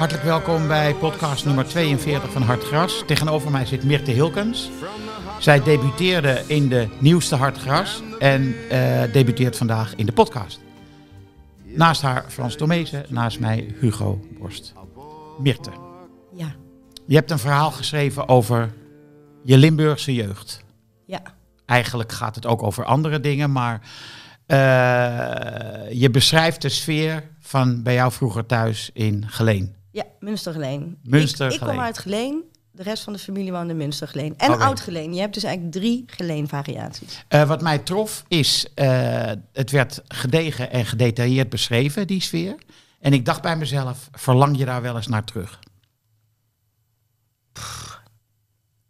Hartelijk welkom bij podcast nummer 42 van Hartgras. Tegenover mij zit Mirte Hilkens. Zij debuteerde in de nieuwste Hartgras en eh, debuteert vandaag in de podcast. Naast haar Frans Tomese, naast mij Hugo Borst. Mirte. Ja. Je hebt een verhaal geschreven over je Limburgse jeugd. Ja. Eigenlijk gaat het ook over andere dingen, maar eh, je beschrijft de sfeer van bij jou vroeger thuis in Geleen. Ja, Münstergeleen. Ik, kom uit Geleen. De rest van de familie woonde in Münstergeleen. En Oud-Geleen. Je hebt dus eigenlijk drie Geleen-variaties. Eh, wat mij trof is, eh, het werd gedegen en gedetailleerd beschreven, die sfeer. En ik dacht bij mezelf, verlang je daar wel eens naar terug?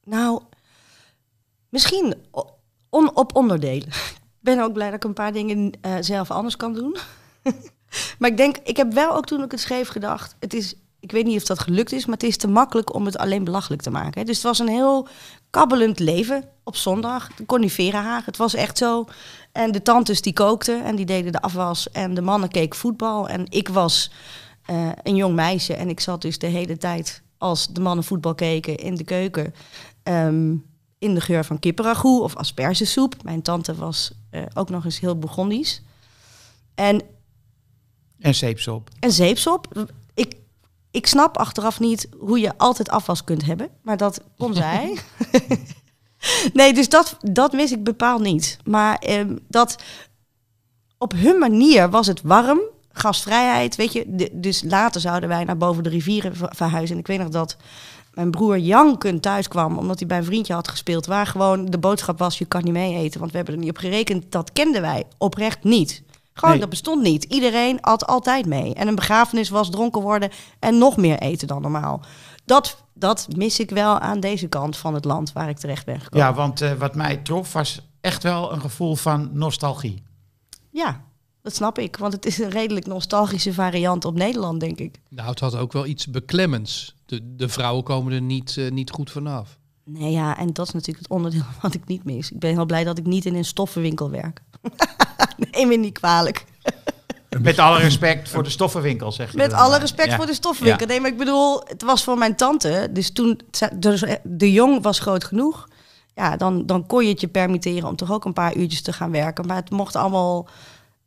nou, misschien op onderdelen. Ik ben ook blij dat ik een paar dingen eh, zelf anders kan doen. maar ik denk, ik heb wel ook toen ik het schreef gedacht, het is ik weet niet of dat gelukt is, maar het is te makkelijk om het alleen belachelijk te maken. Dus het was een heel kabbelend leven op zondag. De Coniferenhaag, het was echt zo. En de tantes die kookten en die deden de afwas. En de mannen keken voetbal. En ik was eh, een jong meisje en ik zat dus de hele tijd als de mannen voetbal keken in de keuken. Ehm, in de geur van kippenragout of aspergesoep. Mijn tante was eh, ook nog eens heel Burgondisch. En en zeepsop. En zeepsop ik snap achteraf niet hoe je altijd afwas kunt hebben, maar dat kon zij. nee, dus dat, dat mis ik bepaald niet. Maar ehm, dat op hun manier was het warm, gasvrijheid, weet je. dus later zouden wij naar boven de rivieren verhuizen. En ik weet nog dat mijn broer Janken thuis kwam, omdat hij bij een vriendje had gespeeld, waar gewoon de boodschap was: je kan niet mee eten, want we hebben er niet op gerekend. Dat kenden wij oprecht niet nee. dat bestond niet. Iedereen at altijd mee. En een begrafenis was dronken worden en nog meer eten dan normaal. Dat, dat mis ik wel aan deze kant van het land waar ik terecht ben gekomen. Ja, want eh, wat mij trof was echt wel een gevoel van nostalgie. Ja, dat snap ik, want het is een redelijk nostalgische variant op Nederland, denk ik. Nou, het had ook wel iets beklemmends. De, de vrouwen komen er niet, eh, niet goed vanaf. Nee, ja, en dat is natuurlijk het onderdeel wat ik niet mis. Ik ben heel blij dat ik niet in een stoffenwinkel werk. Neem me niet kwalijk. Met alle respect voor de stoffenwinkel, zeg je. Met alle respect voor de stoffenwinkel. Nee, maar ik bedoel, het was voor mijn tante. Dus toen, dus de jong was groot genoeg. Ja, dan, dan kon je het je permitteren om toch ook een paar uurtjes te gaan werken. Maar het mocht allemaal,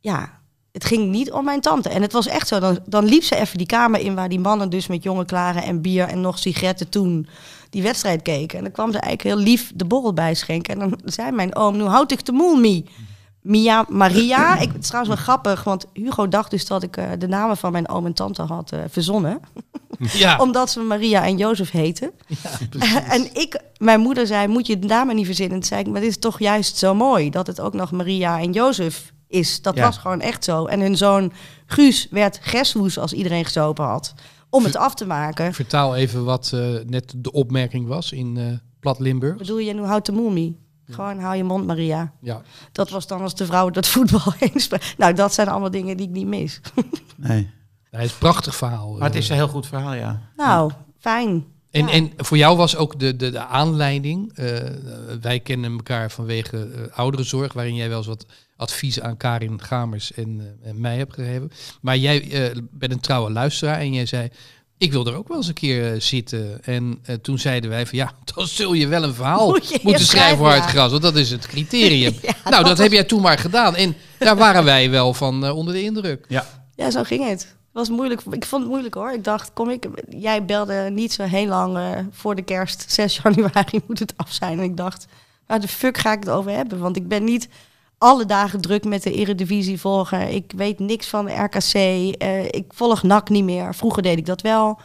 ja, het ging niet om mijn tante. En het was echt zo, dan, dan liep ze even die kamer in waar die mannen dus met jonge klaren en bier en nog sigaretten toen die wedstrijd keken. En dan kwam ze eigenlijk heel lief de borrel bij schenken. En dan zei mijn oom, nu houd ik de moel Mia Maria. Ik, het trouwens wel grappig, want Hugo dacht dus dat ik eh, de namen van mijn oom en tante had eh, verzonnen. Ja. Omdat ze Maria en Jozef heten. Ja, en ik, mijn moeder zei, moet je de namen niet verzinnen? En toen zei ik, maar dit is toch juist zo mooi dat het ook nog Maria en Jozef is. Dat was gewoon echt zo. En hun zoon Guus werd geswoes als iedereen gezopen had om het af te maken. Vertaal even wat eh, net de opmerking was in uh, Plat Limburg. Bedoel je, nu houdt de moemie? Gewoon hou je mond, Maria. Ja. Dat was dan als de vrouw dat voetbal eens. Nou, dat zijn allemaal dingen die ik niet mis. Nee. het is prachtig verhaal. Maar het is eh. een heel goed verhaal, ja. Nou, fijn. En, en voor jou was ook de, de, de aanleiding. wij kennen elkaar vanwege ouderenzorg, waarin jij wel eens wat advies aan Karin Gamers en, eh, en mij heb gegeven. Maar jij eh, bent een trouwe luisteraar en jij zei, ik wil er ook wel eens een keer eh, zitten. En toen zeiden wij van ja, dan zul je wel een verhaal moeten schrijven voor het gras. Want dat is het criterium. nou, dat, heb jij toen maar gedaan. En daar waren wij wel van onder de indruk. Ja. ja, zo ging het. Het was moeilijk. Ik vond het moeilijk hoor. Ik dacht, kom ik. Jij belde niet zo heel lang voor de kerst. 6 januari moet het af zijn. En ik dacht, waar de fuck ga ik het over hebben? Want ik ben niet alle dagen druk met de Eredivisie volgen. Ik weet niks van de RKC. Eh, ik volg NAC niet meer. Vroeger deed ik dat wel.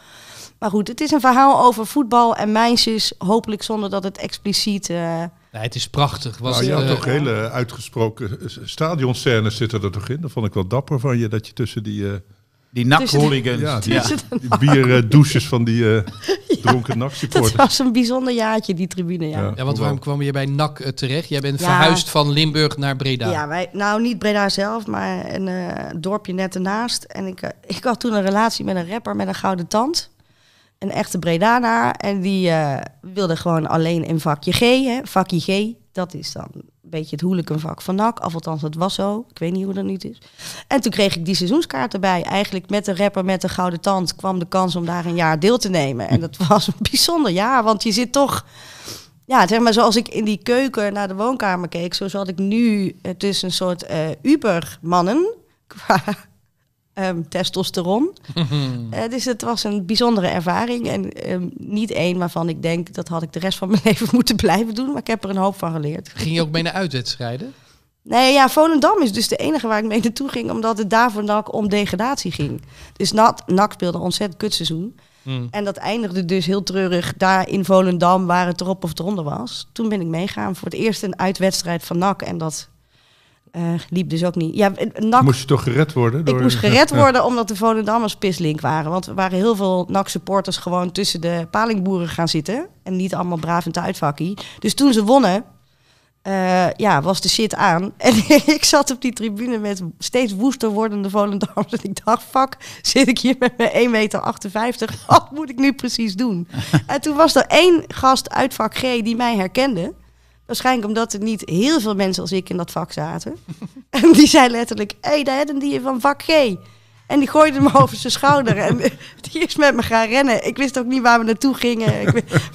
Maar goed, het is een verhaal over voetbal en meisjes. Hopelijk zonder dat het expliciet... Eh, nee, het is prachtig. Nou, Was nou, je had eh, toch hele uitgesproken stadionscènes zitten er toch in? Dat vond ik wel dapper van je, dat je tussen die... Die nak Ja, die, bierdouches eh, van die eh, dronken nachtsupporters. Het Dat was een bijzonder jaartje, die tribune, ja. Ja, want waarom kwam je bij NAC eh, terecht? Jij bent verhuisd van Limburg naar Breda. Ja, wij, nou niet Breda zelf, maar een dorpje net ernaast. En ik, ik had toen een relatie met een rapper met een gouden tand een echte Bredana. En die wilde gewoon alleen in vakje G. Hè? Vakje G, dat is dan beetje het vak van Nak, Of althans, het was zo. Ik weet niet hoe dat niet is. En toen kreeg ik die seizoenskaart erbij. Eigenlijk met de rapper met de gouden tand kwam de kans om daar een jaar deel te nemen. En dat was een bijzonder jaar, want je zit toch... Ja, zeg maar, zoals ik in die keuken naar de woonkamer keek... zo zat ik nu eh, tussen een soort uh, Uber-mannen... qua Ehm, testosteron. Mhm. Eh, dus het was een bijzondere ervaring. En ehm, niet één waarvan ik denk dat had ik de rest van mijn leven moeten blijven doen. Maar ik heb er een hoop van geleerd. Ging je ook mee naar uitwedstrijden? Nee, ja, Volendam is dus de enige waar ik mee naartoe ging, omdat het daar voor NAC om degradatie ging. Dus NAC, NAC speelde een ontzettend kutseizoen. seizoen. Mm. En dat eindigde dus heel treurig daar in Volendam, waar het erop of eronder was. Toen ben ik meegaan voor het eerst een uitwedstrijd van NAC. En dat uh, liep dus ook niet. Ja, eh, moest je toch gered worden? Door... Ik moest gered worden omdat de Volendammers pislink waren. Want er waren heel veel NAC-supporters gewoon tussen de palingboeren gaan zitten. En niet allemaal braaf in het uitvakkie. Dus toen ze wonnen, eh, ja, was de shit aan. En ik zat op die tribune met steeds woester wordende Volendammers. En ik dacht, fuck, zit ik hier met mijn 1,58 meter? Wat moet ik nu precies doen? en toen was er één gast uit vak G die mij herkende. Waarschijnlijk omdat er niet heel veel mensen als ik in dat vak zaten. en die zei letterlijk, hé, hey, daar hadden die van vak G. En die gooide me over zijn schouder. En die is met me gaan rennen. Ik wist ook niet waar we naartoe gingen.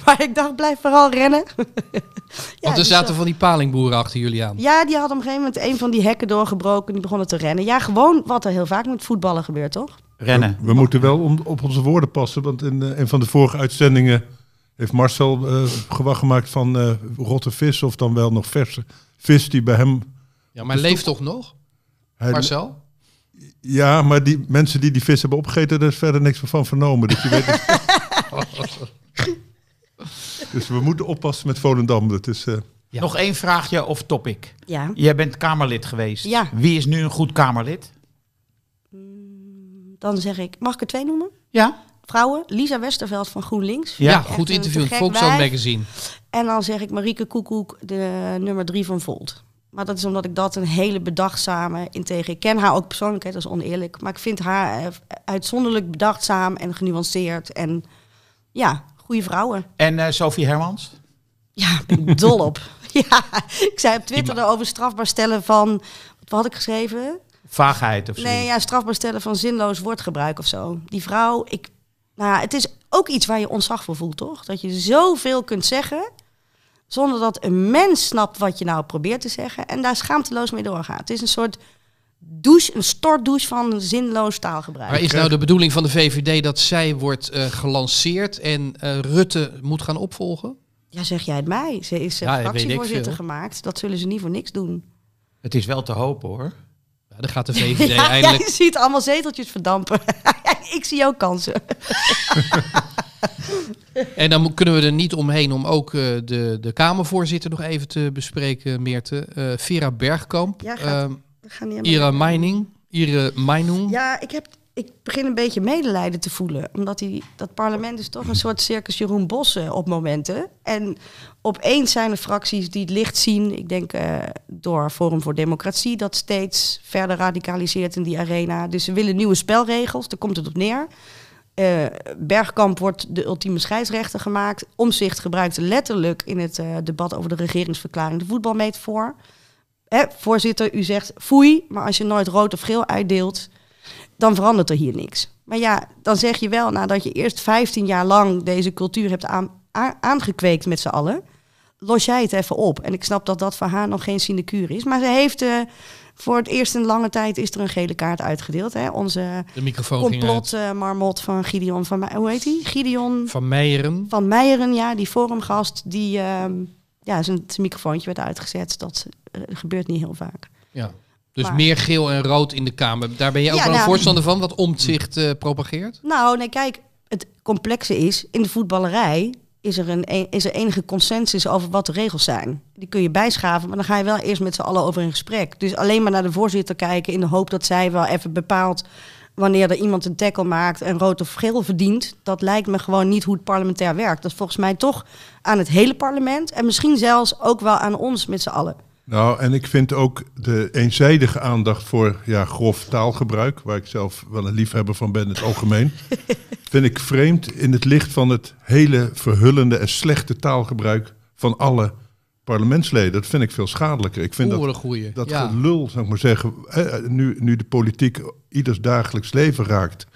maar ik dacht, blijf vooral rennen. Want er dus, zaten eh, van die palingboeren achter jullie aan. Ja, die hadden op een gegeven moment een van die hekken doorgebroken. Die begonnen te rennen. Ja, gewoon wat er heel vaak met voetballen gebeurt, toch? Rennen. We, moeten wel om, op onze woorden passen. Want in eh, een van de vorige uitzendingen heeft Marcel eh, gewacht gemaakt van eh, rotte vis of dan wel nog verse vis die bij hem... Ja, maar leeft toch nog? Marcel? Ja, maar die mensen die die vis hebben opgegeten, daar is verder niks meer van vernomen. Dus, je weet dus we moeten oppassen met Volendam. Dat is... Eh, nog één vraagje of topic. Ja. Jij bent Kamerlid geweest. Ja. Wie is nu een goed Kamerlid? Mm, dan zeg ik, mag ik er twee noemen? Ja vrouwen. Lisa Westerveld van GroenLinks. Ja, goed interview in Magazine. En dan zeg ik Marieke Koekoek, de nummer drie van Volt. Maar dat is omdat ik dat een hele bedachtzame integer. Ik ken haar ook persoonlijk, hè, dat is oneerlijk. Maar ik vind haar eh, uitzonderlijk bedachtzaam en genuanceerd. En ja, goede vrouwen. En uh, Sophie Hermans? Ja, ben ik dol op. ja, ik zei op Twitter over strafbaar stellen van. Wat had ik geschreven? Vaagheid of zo. Nee, ja, strafbaar stellen van zinloos woordgebruik of zo. Die vrouw, ik, nou ja, het is ook iets waar je ontzag voor voelt, toch? Dat je zoveel kunt zeggen zonder dat een mens snapt wat je nou probeert te zeggen en daar schaamteloos mee doorgaat. Het is een soort douche, een stortdouche van zinloos taalgebruik. Maar is nou de bedoeling van de VVD dat zij wordt eh, gelanceerd en eh, Rutte moet gaan opvolgen? Ja, zeg jij het mij. Ze is eh, fractievoorzitter gemaakt. Dat zullen ze niet voor niks doen. Het is wel te hopen hoor. Nou, dan gaat de VVD eindelijk... Jij ziet allemaal zeteltjes verdampen. ik zie jouw kansen. en dan kunnen we er niet omheen om ook eh, de, de Kamervoorzitter nog even te bespreken, Meerte. Uh, Vera Bergkamp. Ja, gaat, ehm, Ira Meining. Ire Meinung. Ja, ik heb ik begin een beetje medelijden te voelen. Omdat die, dat parlement is toch een soort circus Jeroen Bossen op momenten. En opeens zijn er fracties die het licht zien. Ik denk uh, door Forum voor Democratie dat steeds verder radicaliseert in die arena. Dus ze willen nieuwe spelregels, daar komt het op neer. Eh, Bergkamp wordt de ultieme scheidsrechter gemaakt. Omzicht gebruikt letterlijk in het eh, debat over de regeringsverklaring de voetbalmeet voor. voorzitter, u zegt foei, maar als je nooit rood of geel uitdeelt dan verandert er hier niks. Maar ja, dan zeg je wel nadat je eerst 15 jaar lang deze cultuur hebt aangekweekt met z'n allen, los jij het even op. En ik snap dat dat voor haar nog geen sinecure is. Maar ze heeft eh, voor het eerst in lange tijd is er een gele kaart uitgedeeld. Hè? Onze complot eh, marmot van Gideon van Me Hoe heet hij? Gideon van Meijeren. Van Meijeren, ja, die forumgast die ehm, ja, zijn, zijn, microfoontje werd uitgezet. Dat eh, gebeurt niet heel vaak. Ja, dus meer geel en rood in de Kamer. Daar ben je ook wel een nou- voorstander van, wat omzicht eh, propageert? Nou, nee, kijk, het complexe is, in de voetballerij is er, een, e, is er enige consensus over wat de regels zijn. Die kun je bijschaven, maar dan ga je wel eerst met z'n allen over in gesprek. Dus alleen maar naar de voorzitter kijken in de hoop dat zij wel even bepaalt wanneer er iemand een tackle maakt en rood of geel verdient. Dat lijkt me gewoon niet hoe het parlementair werkt. Dat is volgens mij toch aan het hele parlement en misschien zelfs ook wel aan ons met z'n allen. Nou, en ik vind ook de eenzijdige aandacht voor ja, grof taalgebruik, waar ik zelf wel een liefhebber van ben in het algemeen, vind ik vreemd in het licht van het hele verhullende en slechte taalgebruik van alle parlementsleden. Dat vind ik veel schadelijker. Ik vind dat, dat ja. gelul, zou ik maar zeggen, nu, nu de politiek ieders dagelijks leven raakt.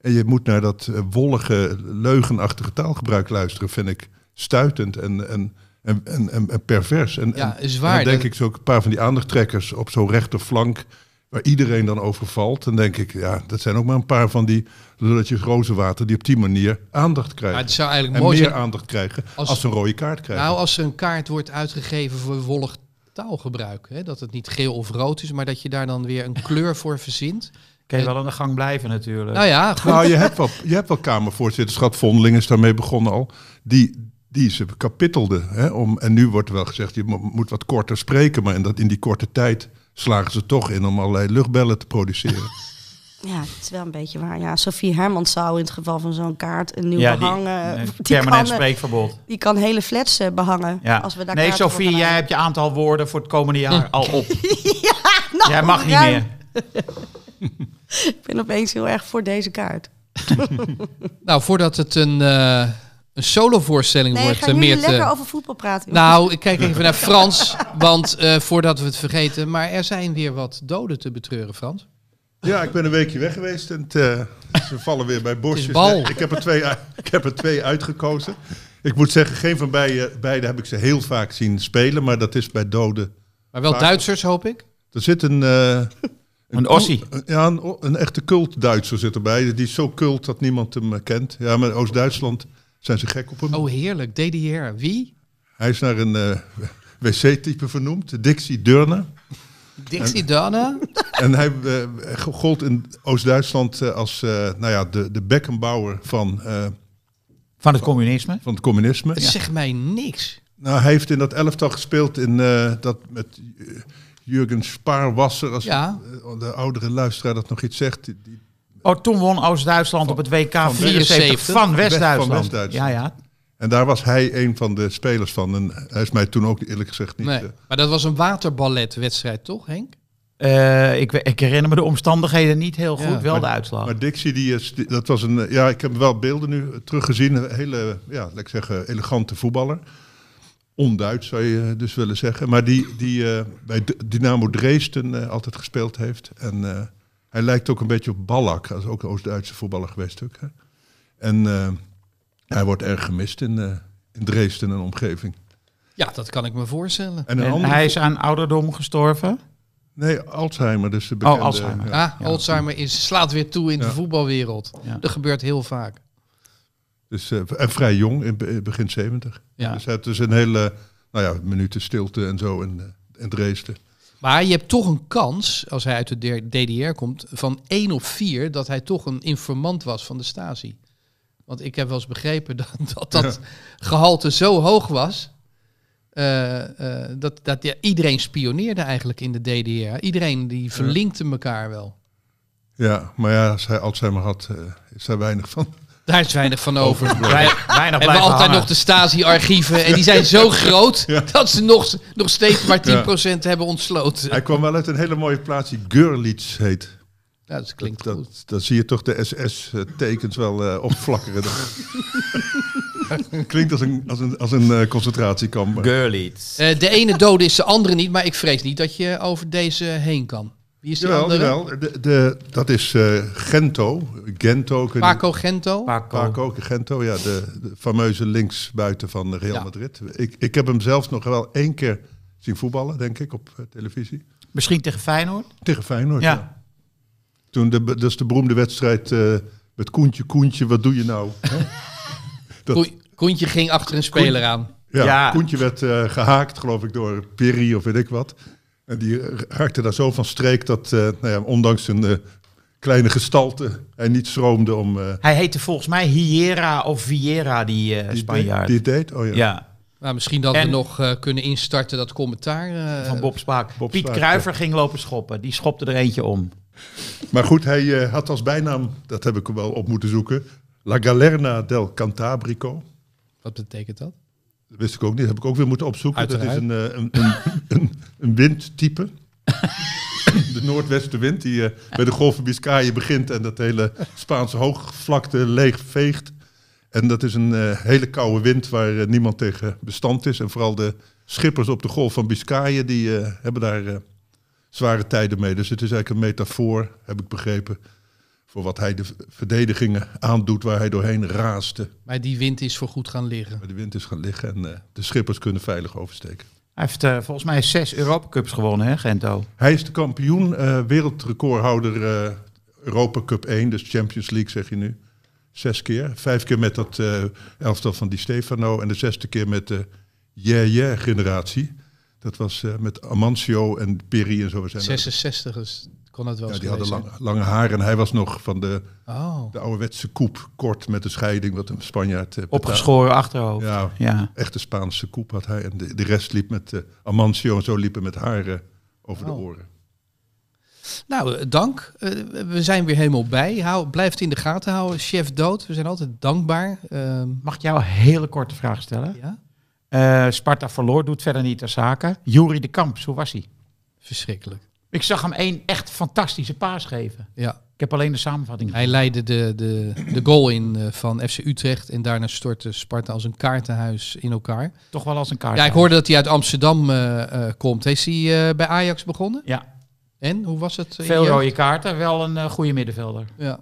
En je moet naar dat eh, wollige, leugenachtige taalgebruik luisteren, vind ik stuitend en, en en, en, en, pervers. En, ja, En dan denk ik zo een paar van die aandachttrekkers op zo'n rechterflank, waar iedereen dan over valt. Dan denk ik, ja, dat zijn ook maar een paar van die lulletjes water die op die manier aandacht krijgen. Maar het zou eigenlijk en mooi meer aandacht krijgen als, ze een rode kaart krijgen. Nou, als er een kaart wordt uitgegeven voor wollig taalgebruik. Hè? Dat het niet geel of rood is, maar dat je daar dan weer een kleur voor verzint. Kun je wel aan de gang blijven natuurlijk. Nou ja, nou, goed. Nou, je hebt wel, je hebt wel Kamervoorzitter, Vondeling is daarmee begonnen al. Die, die ze kapitelde. Hè, om, en nu wordt wel gezegd, je moet wat korter spreken, maar in, dat, in die korte tijd slagen ze toch in om allerlei luchtbellen te produceren. Ja, het is wel een beetje waar. Ja, Sofie Hermans zou in het geval van zo'n kaart een nieuw ja, behangen. Die, permanent kan, eh, spreekverbod. Die kan hele flats behangen. Ja. Als we daar nee, Sofie, jij hebt je aantal woorden voor het komende jaar al op. ja, nou, jij mag niet meer. Ik ben opeens heel erg voor deze kaart. nou, voordat het een. Eh, een solovoorstelling nee, wordt. Gaan meer lekker eh, over voetbal praten. Nou, ik kijk even naar Frans, want eh, voordat we het vergeten, maar er zijn weer wat doden te betreuren, Frans. Ja, ik ben een weekje weg geweest en t, eh, ze vallen weer bij borstjes. ik, heb er twee, ik heb er twee uitgekozen. Ik moet zeggen, geen van beiden beide heb ik ze heel vaak zien spelen, maar dat is bij doden. Maar wel Duitsers, hoop ik? Er zit een... Uh, een Ossie. Ja, een, een echte cult-Duitser zit erbij. Die is zo cult dat niemand hem kent. Ja, maar Oost-Duitsland zijn ze gek op hem. Oh, heerlijk. DDR. Wie? Hij is naar een eh, wc-type vernoemd, Dixie Durne. Dixie Durne? en hij uh, gold in Oost-Duitsland eh, als nou ja, de, de bekkenbouwer van... van het communisme? Van het communisme. Het zegt mij niks. Nou, hij heeft in dat elftal gespeeld in dat met... Jurgen Spaarwasser, als ja. de oudere luisteraar dat nog iets zegt, die Oh, won Oost-Duitsland op het WK 74 van West-Duitsland. ja, ja. En daar was hij een van de spelers van. En hij is mij toen ook eerlijk gezegd niet... Nee, eh, maar dat was een waterballetwedstrijd, toch Henk? Eh, ik, ik, herinner me de omstandigheden niet heel goed, wel de uitslag. Maar Dixie, die is, dat was een, eh, ja, ik heb wel beelden nu teruggezien. Een hele, ja, laat ik zeggen, elegante voetballer. Onduits zou je dus willen zeggen. Maar die, die bij Dynamo Dresden altijd gespeeld heeft. En hij lijkt ook een beetje op Ballack. Dat is ook een Oost-Duitse voetballer geweest. Ook, hè? En eh, hij wordt erg gemist in, uh, in Dresden en omgeving. Ja, dat kan ik me voorstellen. En, hij is aan ouderdom gestorven? Nee, Alzheimer. Dus de oh, bekende, oh, Alzheimer. Ah, Alzheimer is, slaat weer toe in de voetbalwereld. Dat gebeurt heel vaak. Dus, eh, en vrij jong, in begin 70. Ja. Dus het is dus een hele nou ja, minuten stilte en zo in, in Dresden. Maar je hebt toch een kans, als hij uit de DDR komt, van één op vier dat hij toch een informant was van de Stasi. Want ik heb wel eens begrepen dat dat, gehalte zo hoog was. Eh, eh, dat, dat ja, iedereen spioneerde eigenlijk in de DDR. Iedereen die verlinkte elkaar wel. Ja, maar ja, als hij Alzheimer had, eh, is daar weinig van. Daar is weinig van over. weinig blijven hebben altijd nog de Stasi-archieven. En die zijn zo groot dat ze nog, nog steeds maar 10% hebben ontsloten. Hij kwam wel uit een hele mooie plaats die Görlitz heet. dat klinkt dat, goed. dan zie je toch de SS-tekens eh, wel uh, opflakkeren. klinkt als een, als een, als een eh, concentratiekamp. Görlitz. de ene dode is de andere niet, maar ik vrees niet dat je over deze heen kan. Wie is die jawel, andere? De, de, dat is eh, Gento. Gento. Paco Gento? Paco, Paco Gento, ja. De, de, fameuze linksbuiten van Real Madrid. Ik, ik heb hem zelfs nog wel één keer zien voetballen, denk ik, op eh, televisie. Misschien tegen Feyenoord? Tegen Feyenoord, ja. Toen de, dat is de beroemde wedstrijd uh, met Koentje, Koentje, wat doe je nou? Koentje ging achter een speler aan. Ja, Koentje werd gehaakt, geloof ik, door Piri of weet ik wat. En die raakte daar zo van streek dat, eh, nou ja, ondanks zijn eh, kleine gestalte hij niet stroomde om... Eh, hij heette volgens mij Hiera of Viera, die, die Spanjaard. Die, het deed? Oh ja. ja. Maar nou, misschien dat we nog kunnen instarten dat commentaar. van Bob Spaak. Piet Spaak, Kruiver ging lopen schoppen. Die schopte er eentje om. Maar goed, hij had als bijnaam, dat heb ik wel op moeten zoeken, La Galerna del Cantabrico. Wat betekent dat? Dat wist ik ook niet. Dat heb ik ook weer moeten opzoeken. Uiteraard. Dat is een, een, een een windtype. de noordwestenwind die eh, bij de Golf van Biscayen begint en dat hele Spaanse hoogvlakte leeg veegt. En dat is een eh, hele koude wind waar eh, niemand tegen bestand is. En vooral de schippers op de Golf van Biscayen die hebben daar zware tijden mee. Dus het is eigenlijk een metafoor, heb ik begrepen, voor wat hij de verdedigingen aandoet waar hij doorheen raaste. Maar die wind is voor goed gaan liggen. Maar wind is gaan liggen en de schippers kunnen veilig oversteken. Hij heeft eh, volgens mij zes Europa Cups gewonnen, hè, Gento? Hij is de kampioen, uh, wereldrecordhouder uh, Europa Cup 1, dus Champions League zeg je nu. Zes keer. Vijf keer met dat elftal van Di Stefano en de zesde keer met de Yeah-Yeah-generatie. Dat was met Amancio en Perry en zo. Zijn 66 is die hadden lange haren en hij was nog van de, oh. de ouderwetse koep. Kort met de scheiding, wat een Spanjaard... Uh, Opgeschoren achterhoofd. Ja, ja, echte Spaanse koep had hij. En de, de rest liep met uh, Amancio en zo liepen met haren over de oh. oren. Nou, eh, dank. we zijn weer helemaal bij. Hou, blijf het in de gaten houden. Chef Dood, we zijn altijd dankbaar. Ehm, Mag ik jou een hele korte vraag stellen? Ja? Sparta verloor, doet verder niet de zaken. Jury de Kamp hoe was hij? Verschrikkelijk. Ik zag hem één echt fantastische paas geven. Ja. Ik heb alleen de samenvatting Hij leidde de, de, de goal in eh, van FC Utrecht. En daarna stortte Sparta als een kaartenhuis in elkaar. Toch wel als een kaartenhuis. Ja, ik hoorde dat hij uit Amsterdam eh, eh, komt. Heeft hij bij Ajax begonnen? Ja. En, hoe was het? Veel rode kaarten, wel een goede middenvelder. Ja.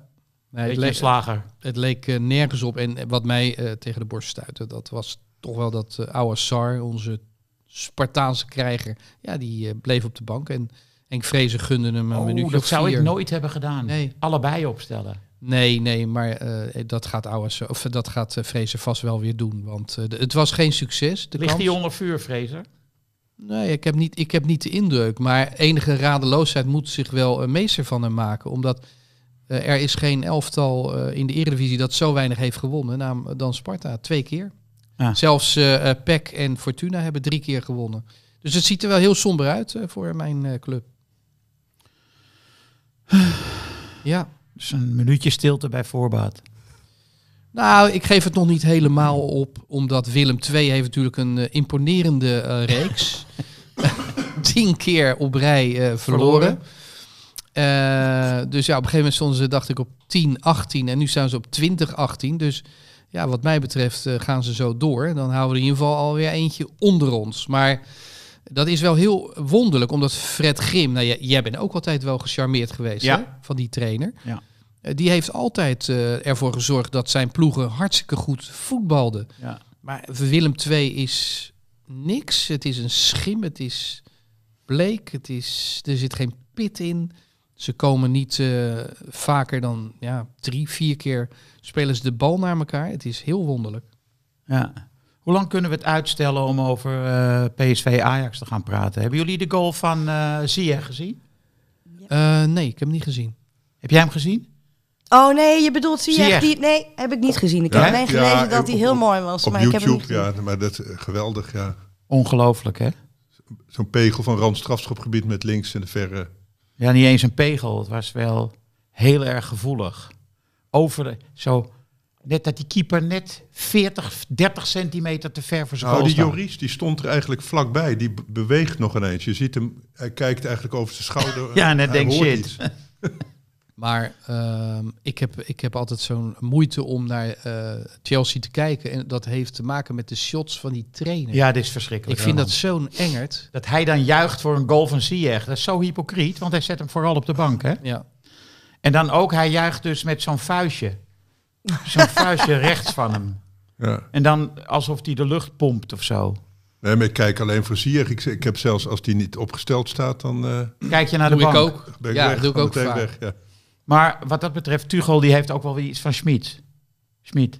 Nee, Beetje het slager. Het leek nergens op. En wat mij tegen de borst stuitte, dat was toch wel dat oude Sar, onze Spartaanse krijger. Ja, die bleef op de bank en... Henk Vrezen gunde hem een oh, minuutje dat zou ik nooit hebben gedaan. Nee. Allebei opstellen. Nee, nee, maar eh, dat gaat Ouwers, of dat gaat eh, vast wel weer doen. Want eh, het was geen succes. De Ligt die hij onder vuur, Nee, ik heb, niet, ik heb niet de indruk. Maar enige radeloosheid moet zich wel een meester van hem maken. Omdat er is geen elftal in de Eredivisie dat zo weinig heeft gewonnen. Naam dan Sparta, twee keer. Ah. Zelfs PEC en Fortuna hebben drie keer gewonnen. Dus het ziet er wel heel somber uit voor mijn club. Ja. Dus een minuutje stilte bij voorbaat. Nou, ik geef het nog niet helemaal op, omdat Willem II heeft natuurlijk een eh, imponerende eh, reeks. Tien keer op rij eh, verloren. dus ja, op een gegeven moment stonden ze, dacht ik, op 10, 18 en nu staan ze op 20, 18. Dus ja, wat mij betreft gaan ze zo door. Dan houden we in ieder geval alweer eentje onder ons. Maar dat is wel heel wonderlijk, omdat Fred Grim, nou, jij, jij bent ook altijd wel gecharmeerd geweest ja. hè, van die trainer. Ja. Eh, die heeft altijd eh, ervoor gezorgd dat zijn ploegen hartstikke goed voetbalden. Ja. Maar Willem II is niks. Het is een schim, het is bleek, het is, er zit geen pit in. Ze komen niet eh, vaker dan ja, drie, vier keer spelen ze de bal naar elkaar. Het is heel wonderlijk. Ja, hoe lang kunnen we het uitstellen om over eh, PSV Ajax te gaan praten? Hebben jullie de goal van uh, Ziyech gezien? Eh, nee, ik heb hem niet gezien. Heb jij hem gezien? Oh nee, je bedoelt Ziyech. Die, nee, heb ik niet gezien. Ik heb alleen dat hij heel mooi was. maar ik heb hem niet ja, maar dat geweldig, ja. Ongelooflijk, hè? Zo'n pegel van randstrafschopgebied met links in de verre. Ja, niet eens een pegel. Het was wel heel erg gevoelig. Over de, zo Net dat die keeper net 40, 30 centimeter te ver voor zijn nou, die Joris die stond er eigenlijk vlakbij. Die beweegt nog ineens. Je ziet hem, hij kijkt eigenlijk over zijn schouder. ja, en hij denkt shit. maar ehm, ik, heb, ik heb altijd zo'n moeite om naar uh, Chelsea te kijken. En dat heeft te maken met de shots van die trainer. Ja, dit is verschrikkelijk. Ik vind dat zo'n engert. Dat hij dan juicht voor een goal van Ziyech. Dat is zo hypocriet, want hij zet hem vooral op de bank. Hè? Ja. En dan ook, hij juicht dus met zo'n vuistje. Zo'n vuistje rechts van hem. Ja. En dan alsof hij de lucht pompt of zo. Nee, maar ik kijk alleen voor Zier. Ik, ik heb zelfs als die niet opgesteld staat, dan. Eh, kijk je naar de doe Ik ook. ik ja, weg, doe ik ook vaak. Weg, ja. Maar wat dat betreft, Tuchel die heeft ook wel weer iets van Schmid. Schmid.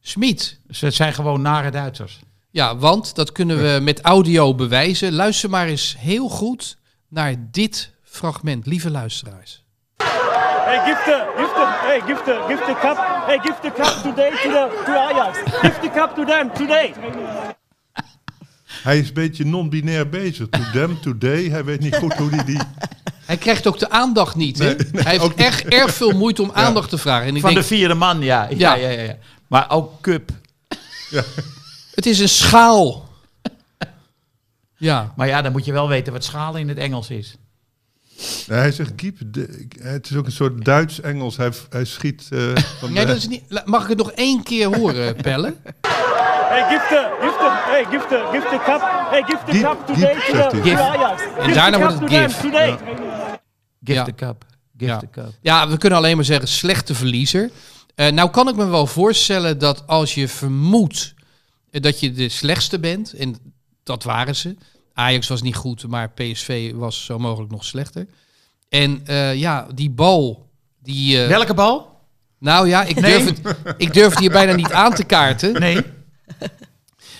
Schmid. Ze zijn gewoon nare Duitsers. Ja, want dat kunnen we met audio bewijzen. Luister maar eens heel goed naar dit fragment, lieve luisteraars. Hey, give the, give the, hey, give the, give the cup, hey, give the cup today to the, to Ajax. Give the cup to them today. Hij is een beetje non-binair bezig. To them, today. Hij weet niet goed hoe hij die... Hij krijgt ook de aandacht niet. hij heeft echt erg veel moeite om aandacht te vragen. En ik Van de vierde man, ja. Ja. ja. ja, ja, Maar ook cup. Ja. Het is een schaal. Ja. Maar ja, dan moet je wel weten wat schaal in het Engels is hij zegt keep. het is ook een soort Duits-Engels. Hij, hij schiet. Eh, nee, dat is niet, mag ik het nog één keer horen, Pelle? Hey, give the, give hey, give the, cup, hey, give the cup today to eh, the, En daarna wordt het give. Today. Give the cup, give ja. cup. Ja, we kunnen alleen maar zeggen slechte verliezer. Eh, nou kan ik me wel voorstellen dat als je vermoedt dat je de slechtste bent, en dat waren ze, Ajax was niet goed, maar PSV was zo mogelijk nog slechter. En eh, ja, die bal. Die, eh, Welke bal? Nou ja, ik durf, het, ik durf het hier bijna niet aan te kaarten. Nee.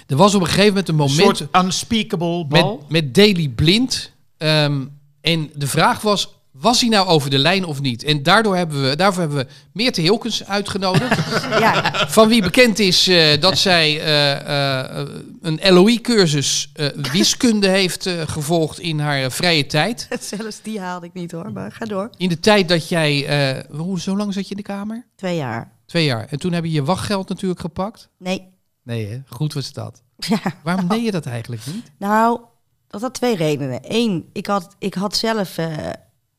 Er was op een gegeven moment een moment. soort unspeakable bal. Met, met Daily Blind. Ehm, en de vraag was: was hij nou over de lijn of niet? En daardoor hebben we, daarvoor hebben we Meerte Hilkens uitgenodigd. ja. Van wie bekend is eh, dat zij eh, eh, een LOI-cursus wiskunde heeft gevolgd in haar vrije tijd. Zelfs die haalde ik niet hoor, maar ga door. In de tijd dat jij, hoe, zo lang zat je in de Kamer? Twee jaar. Twee jaar. En toen heb je je wachtgeld natuurlijk gepakt? Nee. Nee goed was dat. Ja. Waarom deed je dat eigenlijk niet? Nou, dat had twee redenen. Eén, ik had, ik had zelf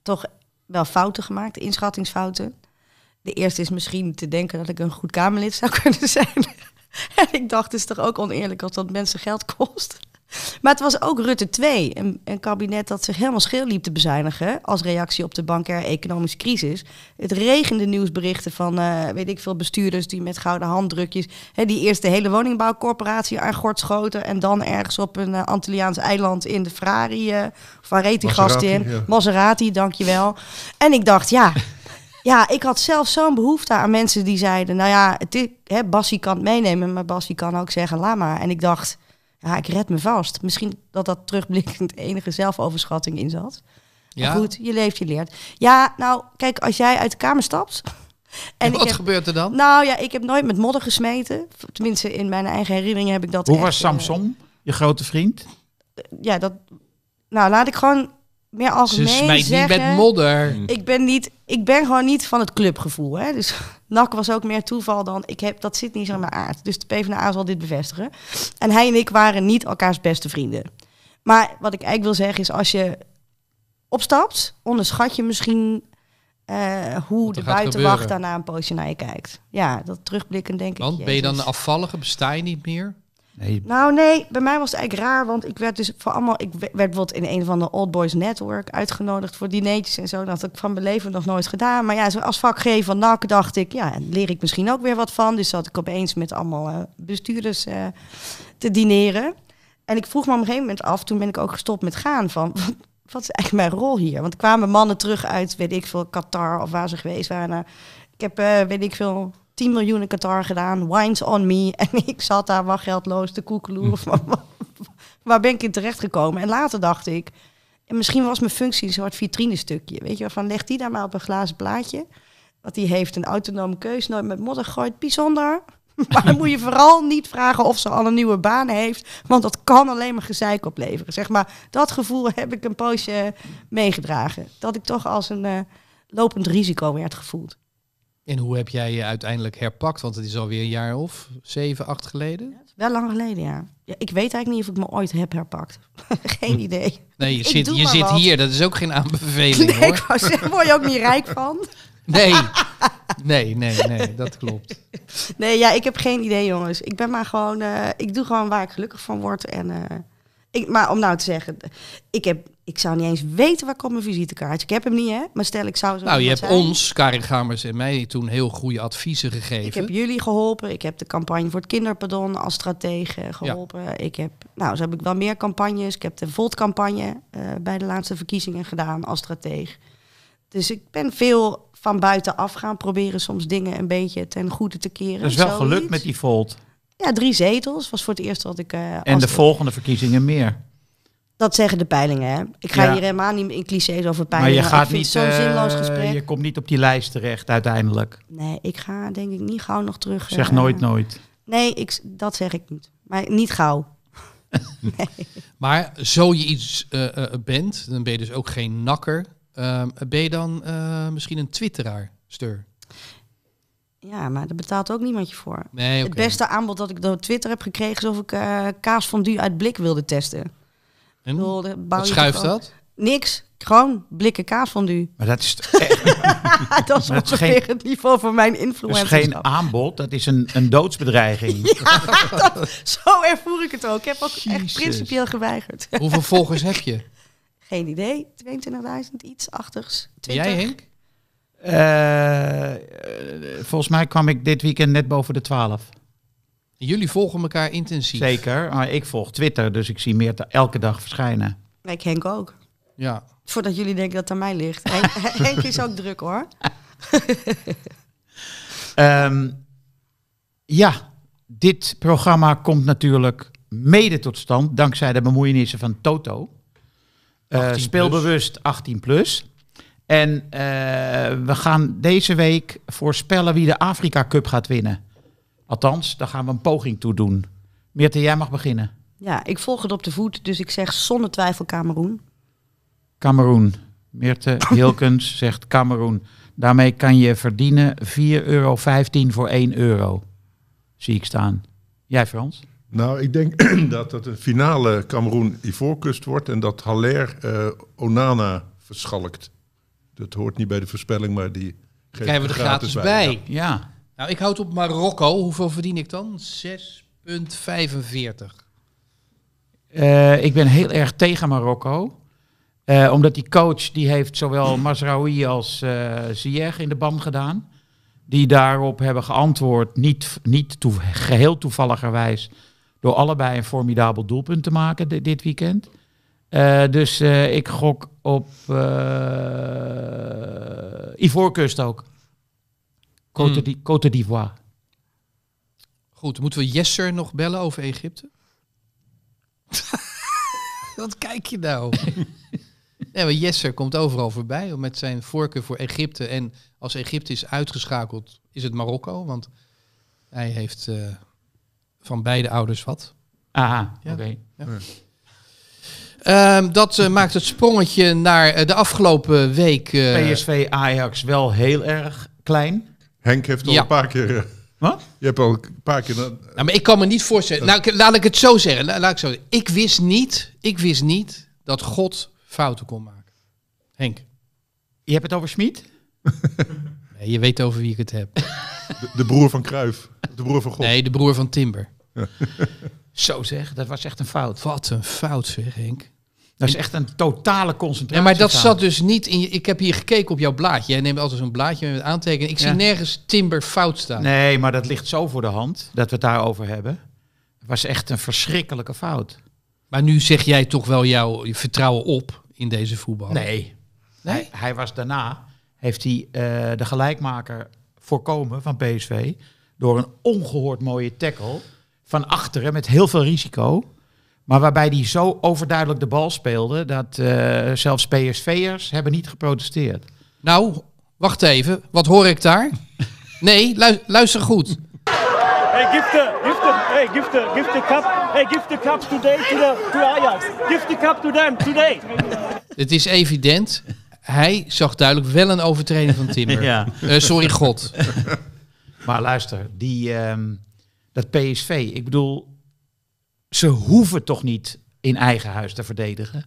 toch wel fouten gemaakt, inschattingsfouten. De eerste is misschien te denken dat ik een goed Kamerlid zou kunnen zijn. en ik dacht, het is toch ook oneerlijk als dat mensen geld kost. Maar het was ook Rutte 2, een, een, kabinet dat zich helemaal scheel liep te bezuinigen als reactie op de bankaire economische crisis. Het regende nieuwsberichten van, eh, weet ik veel, bestuurders die met gouden handdrukjes, hè, die eerst de hele woningbouwcorporatie aan schoten en dan ergens op een uh, Antilliaans eiland in de Ferrari, uh, eh, of waar reed die gast in? Ja. Maserati, dankjewel. En ik dacht, ja, ja, ik had zelf zo'n behoefte aan mensen die zeiden, nou ja, het hè, kan het meenemen, maar Bassi kan ook zeggen, laat maar. En ik dacht, ja, ik red me vast. Misschien dat dat terugblikkend enige zelfoverschatting in zat. Ja. Maar goed, je leeft, je leert. Ja, nou, kijk, als jij uit de kamer stapt... En Wat gebeurt er dan? Nou ja, ik heb nooit met modder gesmeten. Tenminste, in mijn eigen herinneringen heb ik dat Hoe was eh, Samson, je grote vriend? ja, dat... Nou, laat ik gewoon meer algemeen Ze smijt zeggen, niet met modder. Mm. Ik ben, niet, ik ben gewoon niet van het clubgevoel. Hè? Dus nak was ook meer toeval dan... Ik heb, dat zit niet zo in mijn aard. Dus de PvdA zal dit bevestigen. En hij en ik waren niet elkaars beste vrienden. Maar wat ik eigenlijk wil zeggen is... als je opstapt, onderschat je misschien... Eh, hoe de buitenwacht daarna een poosje naar je kijkt. Ja, dat terugblikken denk ik... Want ben je dan de afvallige? Besta je niet meer? Nou nee, bij mij was het eigenlijk raar, want ik werd dus voor allemaal, ik werd bijvoorbeeld in een van de Old Boys Network uitgenodigd voor dineetjes en zo. Dat had ik van mijn leven nog nooit gedaan. Maar ja, als vakgever van NAC dacht ik, ja, leer ik misschien ook weer wat van. Dus zat ik opeens met allemaal eh, bestuurders eh, te dineren. En ik vroeg me op een gegeven moment af, toen ben ik ook gestopt met gaan, van wat, wat is eigenlijk mijn rol hier? Want kwamen mannen terug uit, weet ik veel, Qatar of waar ze geweest waren. Ik heb, eh, weet ik veel, 10 miljoen in Qatar gedaan, wines on me. En ik zat daar geldloos te koekeloeren. Mm. Van, waar, ben ik in terecht gekomen? En later dacht ik, misschien was mijn functie een soort vitrinestukje. Weet je, van leg die daar maar op een glazen plaatje. Want die heeft een autonome keus, nooit met modder gooit Bijzonder. Maar dan moet je vooral niet vragen of ze al een nieuwe baan heeft. Want dat kan alleen maar gezeik opleveren. Zeg maar, dat gevoel heb ik een poosje meegedragen. Dat ik toch als een eh, lopend risico werd gevoeld. En hoe heb jij je uiteindelijk herpakt? Want het is alweer een jaar of zeven, acht geleden. Ja, wel lang geleden, ja. ja. Ik weet eigenlijk niet of ik me ooit heb herpakt. geen hm. idee. Nee, je zit, je zit hier. Dat is ook geen aanbeveling. Nee, hoor. ik was, word je ook niet rijk van. Nee. Nee, nee, nee, dat klopt. nee, ja, ik heb geen idee, jongens. Ik ben maar gewoon, eh, ik doe gewoon waar ik gelukkig van word. En eh, ik, maar om nou te zeggen, ik, heb, ik zou niet eens weten waar komt mijn visitekaartje. Ik heb hem niet, hè? Maar stel, ik zou zo. Nou, je hebt ons, Karin Gamers en mij, toen heel goede adviezen gegeven. Ik heb jullie geholpen. Ik heb de campagne voor het kinderpardon als stratege geholpen. Ik heb, nou, zo heb ik wel meer campagnes. Ik heb de Volt-campagne eh, bij de laatste verkiezingen gedaan als stratege. Dus ik ben veel van buitenaf gaan proberen soms dingen een beetje ten goede te keren. Dat is wel gelukt met die Volt. Ja, drie zetels was voor het eerst wat ik. Eh, en de volgende verkiezingen meer. Dat zeggen de peilingen. Hè? Ik ga hier helemaal niet in clichés over peilingen. Maar je gaat niet zo'n eh, zinloos gesprek. Je komt niet op die lijst terecht uiteindelijk. Nee, ik ga denk ik niet gauw nog terug. Zeg eh, nooit, nooit. Nee, ik, dat zeg ik niet. Maar niet gauw. nee. Maar zo je iets bent, dan ben je dus ook geen nakker. Ehm, ben je dan misschien een twitteraar, Stuur. Ja, maar daar betaalt ook niemand je voor. Nee, Het beste aanbod dat ik door Twitter heb gekregen... is of ik eh, kaas van du uit blik wilde testen. En? Bedoel, schuift dat? Niks. Gewoon blikken kaas du. Maar dat is echt... dat is ongeveer geen... het niveau van mijn influencer. Dat is geen aanbod, dat is een, een doodsbedreiging. ja, zo ervoer ik het ook. Ik heb ook echt principieel geweigerd. Hoeveel volgers heb je? Geen idee. 22.000 iets, achters. 20. Jij Henk? Eh, eh, volgens mij kwam ik dit weekend net boven de 12. Jullie volgen elkaar intensief. Zeker, maar ik volg Twitter, dus ik zie meer elke dag verschijnen. Ik Henk ook. Ja. Voordat jullie denken dat het aan mij ligt. Henk, is ook druk hoor. Ehm, ja, dit programma komt natuurlijk mede tot stand dankzij de bemoeienissen van Toto. Eh, speelbewust 18 plus. En eh, we gaan deze week voorspellen wie de Afrika Cup gaat winnen. Althans, daar gaan we een poging toe doen. Mirte, jij mag beginnen. Ja, ik volg het op de voet, dus ik zeg zonder twijfel Cameroen. Cameroen. Meerte Hilkens zegt Cameroen. Daarmee kan je verdienen 4,15 euro voor 1 euro. Zie ik staan. Jij Frans? Nou, ik denk dat het een finale Cameroen-Ivoorkust wordt en dat Haller eh, Onana verschalkt dat hoort niet bij de voorspelling, maar die krijgen we er gratis, bij. Ja. Nou, ik houd op Marokko. Hoeveel verdien ik dan? 6,45. Uh, eh, ik ben heel erg tegen Marokko. Eh, omdat die coach die heeft zowel Masraoui als uh, Ziyech in de ban gedaan. Die daarop hebben geantwoord, niet, niet geheel toevalligerwijs, door allebei een formidabel doelpunt te maken dit weekend. Eh, dus eh, ik gok op eh, Ivoorkust ook. Hmm. Côte, d'Ivoire. Goed, moeten we Jesser nog bellen over Egypte? Wat kijk je nou? nee, maar Jesser komt overal voorbij met zijn voorkeur voor Egypte. En als Egypte is uitgeschakeld, is het Marokko. Want hij heeft van beide ouders wat. Aha, oké. Ja. Ehm, dat eh, maakt het sprongetje naar eh, de afgelopen week. Eh, PSV Ajax wel heel erg klein. Henk heeft al een paar keer. Wat? Je hebt al een paar keer. Nou, maar ik kan me niet voorstellen. Nou, laat ik het zo zeggen. Laat, ik, zo zeggen. ik wist niet. Ik wist niet dat God fouten kon maken. Henk. Je hebt het over Schmid. nee, je weet over wie ik het heb. De, de broer van Kruif. De broer van God. Nee, de broer van Timber. Zo zeg, dat was echt een fout. Wat een fout zeg, Henk. Dat is echt een totale concentratie. Ja, maar dat zat dus niet in je. Ik heb hier gekeken op jouw blaadje. Jij neemt altijd zo'n blaadje met aantekeningen. Ik zie nergens timber fout staan. Nee, maar dat ligt zo voor de hand dat we het daarover hebben. Het was echt een verschrikkelijke fout. Maar nu zeg jij toch wel jouw vertrouwen op in deze voetbal? Nee. nee? Hij, was daarna, heeft hij eh, de gelijkmaker voorkomen van PSV. door een ongehoord mooie tackle van achteren met heel veel risico. Maar waarbij die zo overduidelijk de bal speelde dat eh, zelfs PSV'ers hebben niet geprotesteerd. Nou, wacht even. Wat hoor ik daar? Nee, luister goed. Hey, give the, give hey, give the, cup, hey, give cup today to, de to Ajax. Give cup to them today. Het is evident. Hij zag duidelijk wel een overtreding van Timmer. Eh, sorry, God. Maar luister, die, ehm, dat PSV, ik bedoel, ze hoeven toch niet in eigen huis te verdedigen?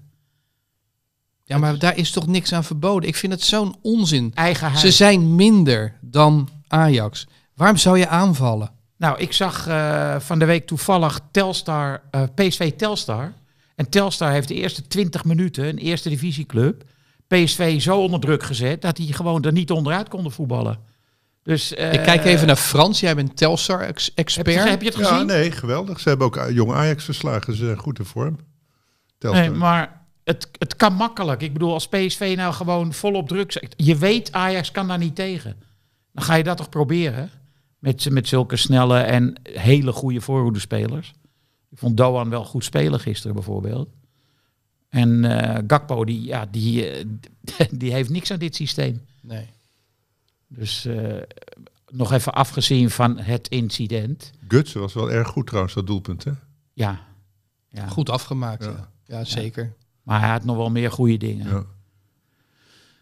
Ja, maar daar is toch niks aan verboden? Ik vind het zo'n onzin. Eigen huis. Ze zijn minder dan Ajax. Waarom zou je aanvallen? Nou, ik zag eh, van de week toevallig Telstar, uh, eh, PSV Telstar. En Telstar heeft de eerste 20 minuten, een eerste divisieclub, PSV zo onder druk gezet dat die gewoon er niet onderuit konden voetballen. Dus, ik kijk eh, even naar Frans. Jij bent Telstar-expert. Heb, heb, je het gezien? Ja, nee, geweldig. Ze hebben ook eh, jong Ajax verslagen. Ze zijn goed in vorm. Nee, maar het, het kan makkelijk. Ik bedoel, als PSV nou gewoon volop druk zet. Je weet, Ajax kan daar niet tegen. Dan ga je dat toch proberen? Met, met zulke snelle en hele goede spelers. Ik vond Doan wel goed spelen gisteren bijvoorbeeld. En eh, Gakpo, die, ja, die, die heeft niks aan dit systeem. Nee. Dus eh, nog even afgezien van het incident. Gutsen was wel erg goed trouwens, dat doelpunt hè? Ja. ja. Goed afgemaakt, ja. ja zeker. Maar hij had nog wel meer goede dingen.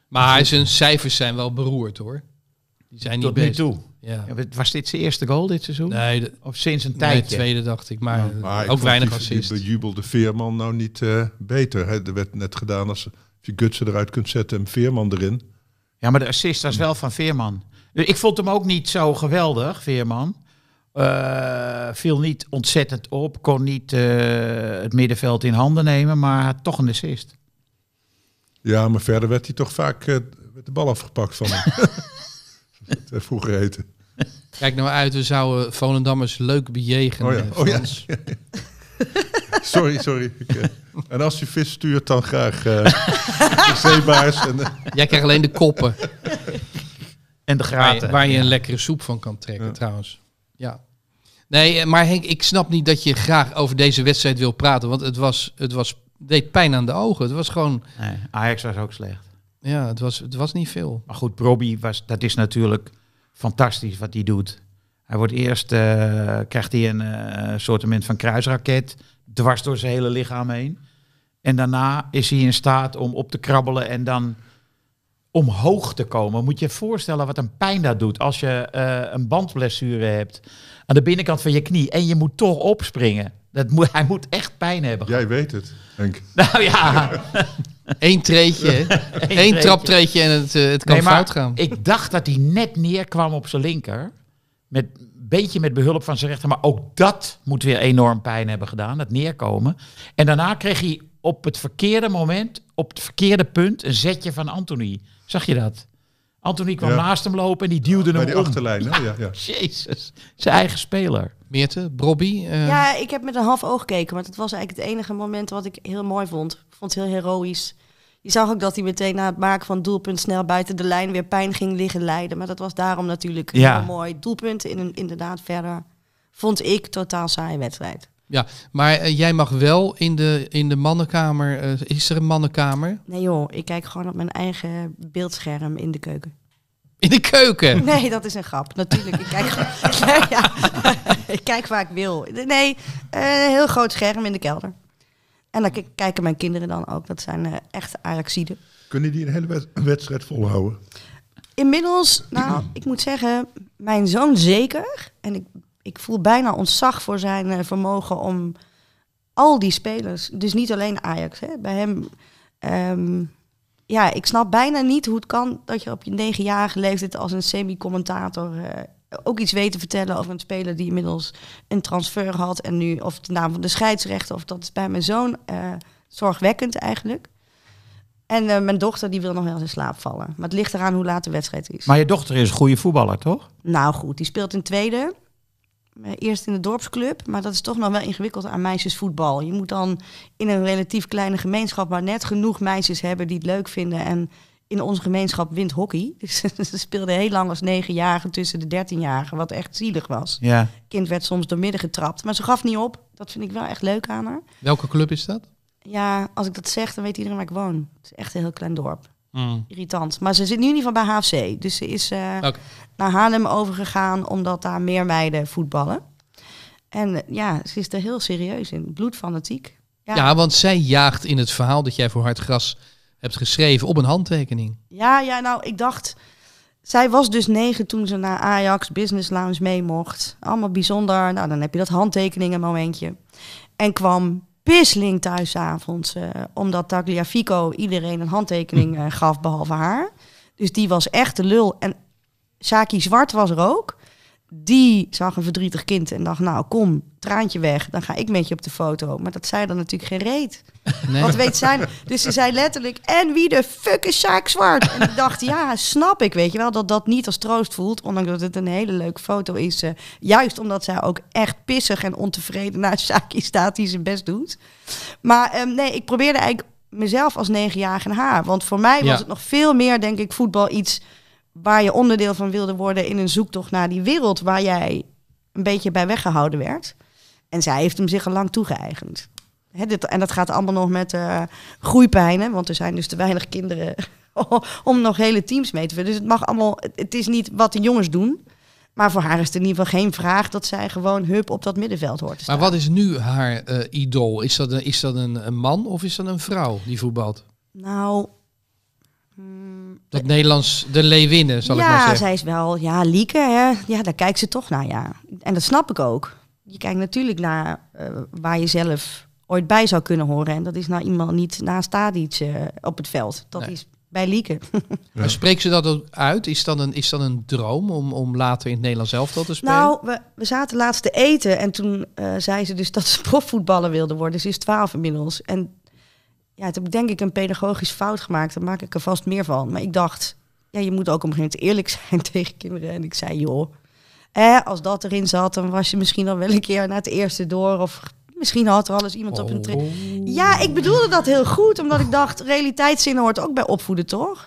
Maar zijn cijfers zijn wel beroerd hoor. Die zijn Tot niet best. nu toe. Ja. was dit zijn eerste goal dit seizoen? Nee, of sinds een tijdje? Nee, tweede dacht ik, maar, eh, ook ik weinig die, assist. Die bejubelde Veerman nou niet eh, beter. Hè? Er werd net gedaan als je Gutsen eruit kunt zetten en Veerman erin. Ja, maar de assist was is wel van Veerman. Dus ik vond hem ook niet zo geweldig, Veerman. Eh, viel niet ontzettend op, kon niet eh, het middenveld in handen nemen, maar had toch een assist. Ja, maar verder werd hij toch vaak uh, de bal afgepakt van hem. vroeger heten. Kijk nou uit, we zouden Volendammers leuk bejegenen. Oh ja. Oh ja. sorry, sorry. Eh, en als je vis stuurt, dan graag uh, zeebaars. En, Jij krijgt alleen de koppen. en de graten. Waar je, een lekkere soep van kan trekken, trouwens. Ja. Nee, eh, maar Henk, ik snap niet dat je graag over deze wedstrijd wil praten. Want het, was, het was, deed pijn aan de ogen. Het was gewoon... Nee, Ajax was ook slecht. Ja, het was, het was niet veel. Maar goed, Proby, was, dat is natuurlijk fantastisch wat hij doet. Hij wordt eerst, krijgt hij een uh, soort van kruisraket dwars door zijn hele lichaam heen. En daarna is hij in staat om op te krabbelen en dan omhoog te komen. Moet je je voorstellen wat een pijn dat doet als je eh, een bandblessure hebt aan de binnenkant van je knie en je moet toch opspringen. Dat moet, hij moet echt pijn hebben. Jij weet het, Henk. Nou ja. Eén treetje, Eén traptreetje en het, eh, het kan fout gaan. Ik dacht dat hij net neerkwam op zijn linker. Met, beetje met behulp van zijn rechter. Maar ook dat moet weer enorm pijn hebben gedaan, dat neerkomen. En daarna kreeg hij op het verkeerde moment, op het verkeerde punt, een zetje van Anthony. Zag je dat? Anthony kwam naast hem lopen en die duwde hem die De achterlijn, Ja, ja, Jezus, zijn eigen speler. Meerte, Bobby? Eh, ja, ik heb met een half oog gekeken, want het was eigenlijk het enige moment wat ik heel mooi vond. Ik vond het heel heroïs. Je zag ook dat hij meteen na het maken van doelpunt snel buiten de lijn weer pijn ging liggen lijden. Maar dat was daarom natuurlijk ja. heel mooi. Doelpunten in een inderdaad verder, vond ik, totaal saaie wedstrijd. Ja, maar eh, jij mag wel in de, in de mannenkamer. Eh, is er een mannenkamer? Nee joh, ik kijk gewoon op mijn eigen beeldscherm in de keuken. In de keuken? Nee, dat is een grap. Natuurlijk, ik kijk, ik kijk waar ik wil. Nee, uh, heel groot scherm in de kelder. En dan kijken mijn kinderen dan ook. Dat zijn uh, echte Ajaxiden. Kunnen die een hele wedstrijd volhouden? Inmiddels, nou, ik moet zeggen, mijn zoon zeker. En ik, ik voel bijna ontzag voor zijn eh, vermogen om al die spelers, dus niet alleen Ajax, hè, bij hem. Ehm, ja, ik snap bijna niet hoe het kan dat je op je negenjarige leeftijd als een semi-commentator eh, ook iets weten vertellen over een speler die inmiddels een transfer had. En nu, of de naam van de scheidsrechter, of dat is bij mijn zoon eh, zorgwekkend eigenlijk. En eh, mijn dochter die wil nog wel eens in slaap vallen. Maar het ligt eraan hoe laat de wedstrijd is. Maar je dochter is een goede voetballer, toch? Nou goed, die speelt in tweede. Eh, eerst in de dorpsclub, maar dat is toch nog wel ingewikkeld aan meisjesvoetbal. Je moet dan in een relatief kleine gemeenschap maar net genoeg meisjes hebben die het leuk vinden en in onze gemeenschap wint hockey. Dus ze speelde heel lang als negenjarige tussen de dertienjarigen, wat echt zielig was. Ja. Kind werd soms door midden getrapt, maar ze gaf niet op. Dat vind ik wel echt leuk aan haar. Welke club is dat? Ja, als ik dat zeg, dan weet iedereen waar ik woon. Het is echt een heel klein dorp. Hmm. Irritant. Maar ze zit nu in ieder geval bij HFC. Dus ze is uh, naar Haarlem overgegaan, omdat daar meer meiden voetballen. En eh, ja, ze is er heel serieus in. Bloedfanatiek. Ja. ja, want zij jaagt in het verhaal dat jij voor hard gras hebt geschreven op een handtekening. Ja, ja, nou, ik dacht... Zij was dus negen toen ze naar Ajax Business Lounge mee mocht. Allemaal bijzonder. Nou, dan heb je dat handtekeningen momentje. En kwam Pisling thuis avonds. Uh, eh, omdat Tagliafico iedereen een handtekening hm. eh, gaf, behalve haar. Dus die was echt de lul. En Saki Zwart was er ook die zag een verdrietig kind en dacht, nou kom, traantje weg, dan ga ik met je op de foto. Maar dat zei dan natuurlijk geen reet. Wat weet zij? Nou? Dus ze zei letterlijk, en wie de fuck is Sjaak Zwart? En ik dacht, ja, snap ik, weet je wel, dat dat niet als troost voelt. Ondanks dat het een hele leuke foto is. Eh, juist omdat zij ook echt pissig en ontevreden naar Sjaakje staat die zijn best doet. Maar ehm, nee, ik probeerde eigenlijk mezelf als negenjarige haar. Want voor mij was het nog veel meer, denk ik, voetbal iets waar je onderdeel van wilde worden in een zoektocht naar die wereld waar jij een beetje bij weggehouden werd. En zij heeft hem zich al lang toegeëigend. dit, en dat gaat allemaal nog met uh, groeipijnen, want er zijn dus te weinig kinderen om nog hele teams mee te vullen. Dus het mag allemaal, het is niet wat de jongens doen. Maar voor haar is het in ieder geval geen vraag dat zij gewoon hup op dat middenveld hoort te staan. Maar wat is nu haar uh, idool? Is dat, een, is dat een man of is dat een vrouw die voetbalt? Nou, dat Nederlands de Leeuwinnen, zal ik maar zeggen. Ja, zij is wel, ja, Lieke, hè? ja, daar kijkt ze toch naar, ja. En dat snap ik ook. Je kijkt natuurlijk naar eh, waar je zelf ooit bij zou kunnen horen. En dat is nou iemand niet naast een uh, op het veld. Dat is bij Lieke. Ja. Spreekt ze dat uit? Is dan een, is dan een droom om, om later in het Nederlands elftal te spelen? Nou, we, we zaten laatst te eten en toen eh, zei ze dus dat ze profvoetballer wilde worden. Ze is twaalf inmiddels. En ja, het heb ik denk ik een pedagogisch fout gemaakt. Daar maak ik er vast meer van. Maar ik dacht, ja, je moet ook op een gegeven moment eerlijk zijn tegen kinderen. En ik zei, joh, eh, als dat erin zat, dan was je misschien al wel een keer naar het eerste door. Of misschien had er al eens iemand op een trip. Oh. Ja, ik bedoelde dat heel goed, omdat ik dacht, realiteitszin hoort ook bij opvoeden, toch?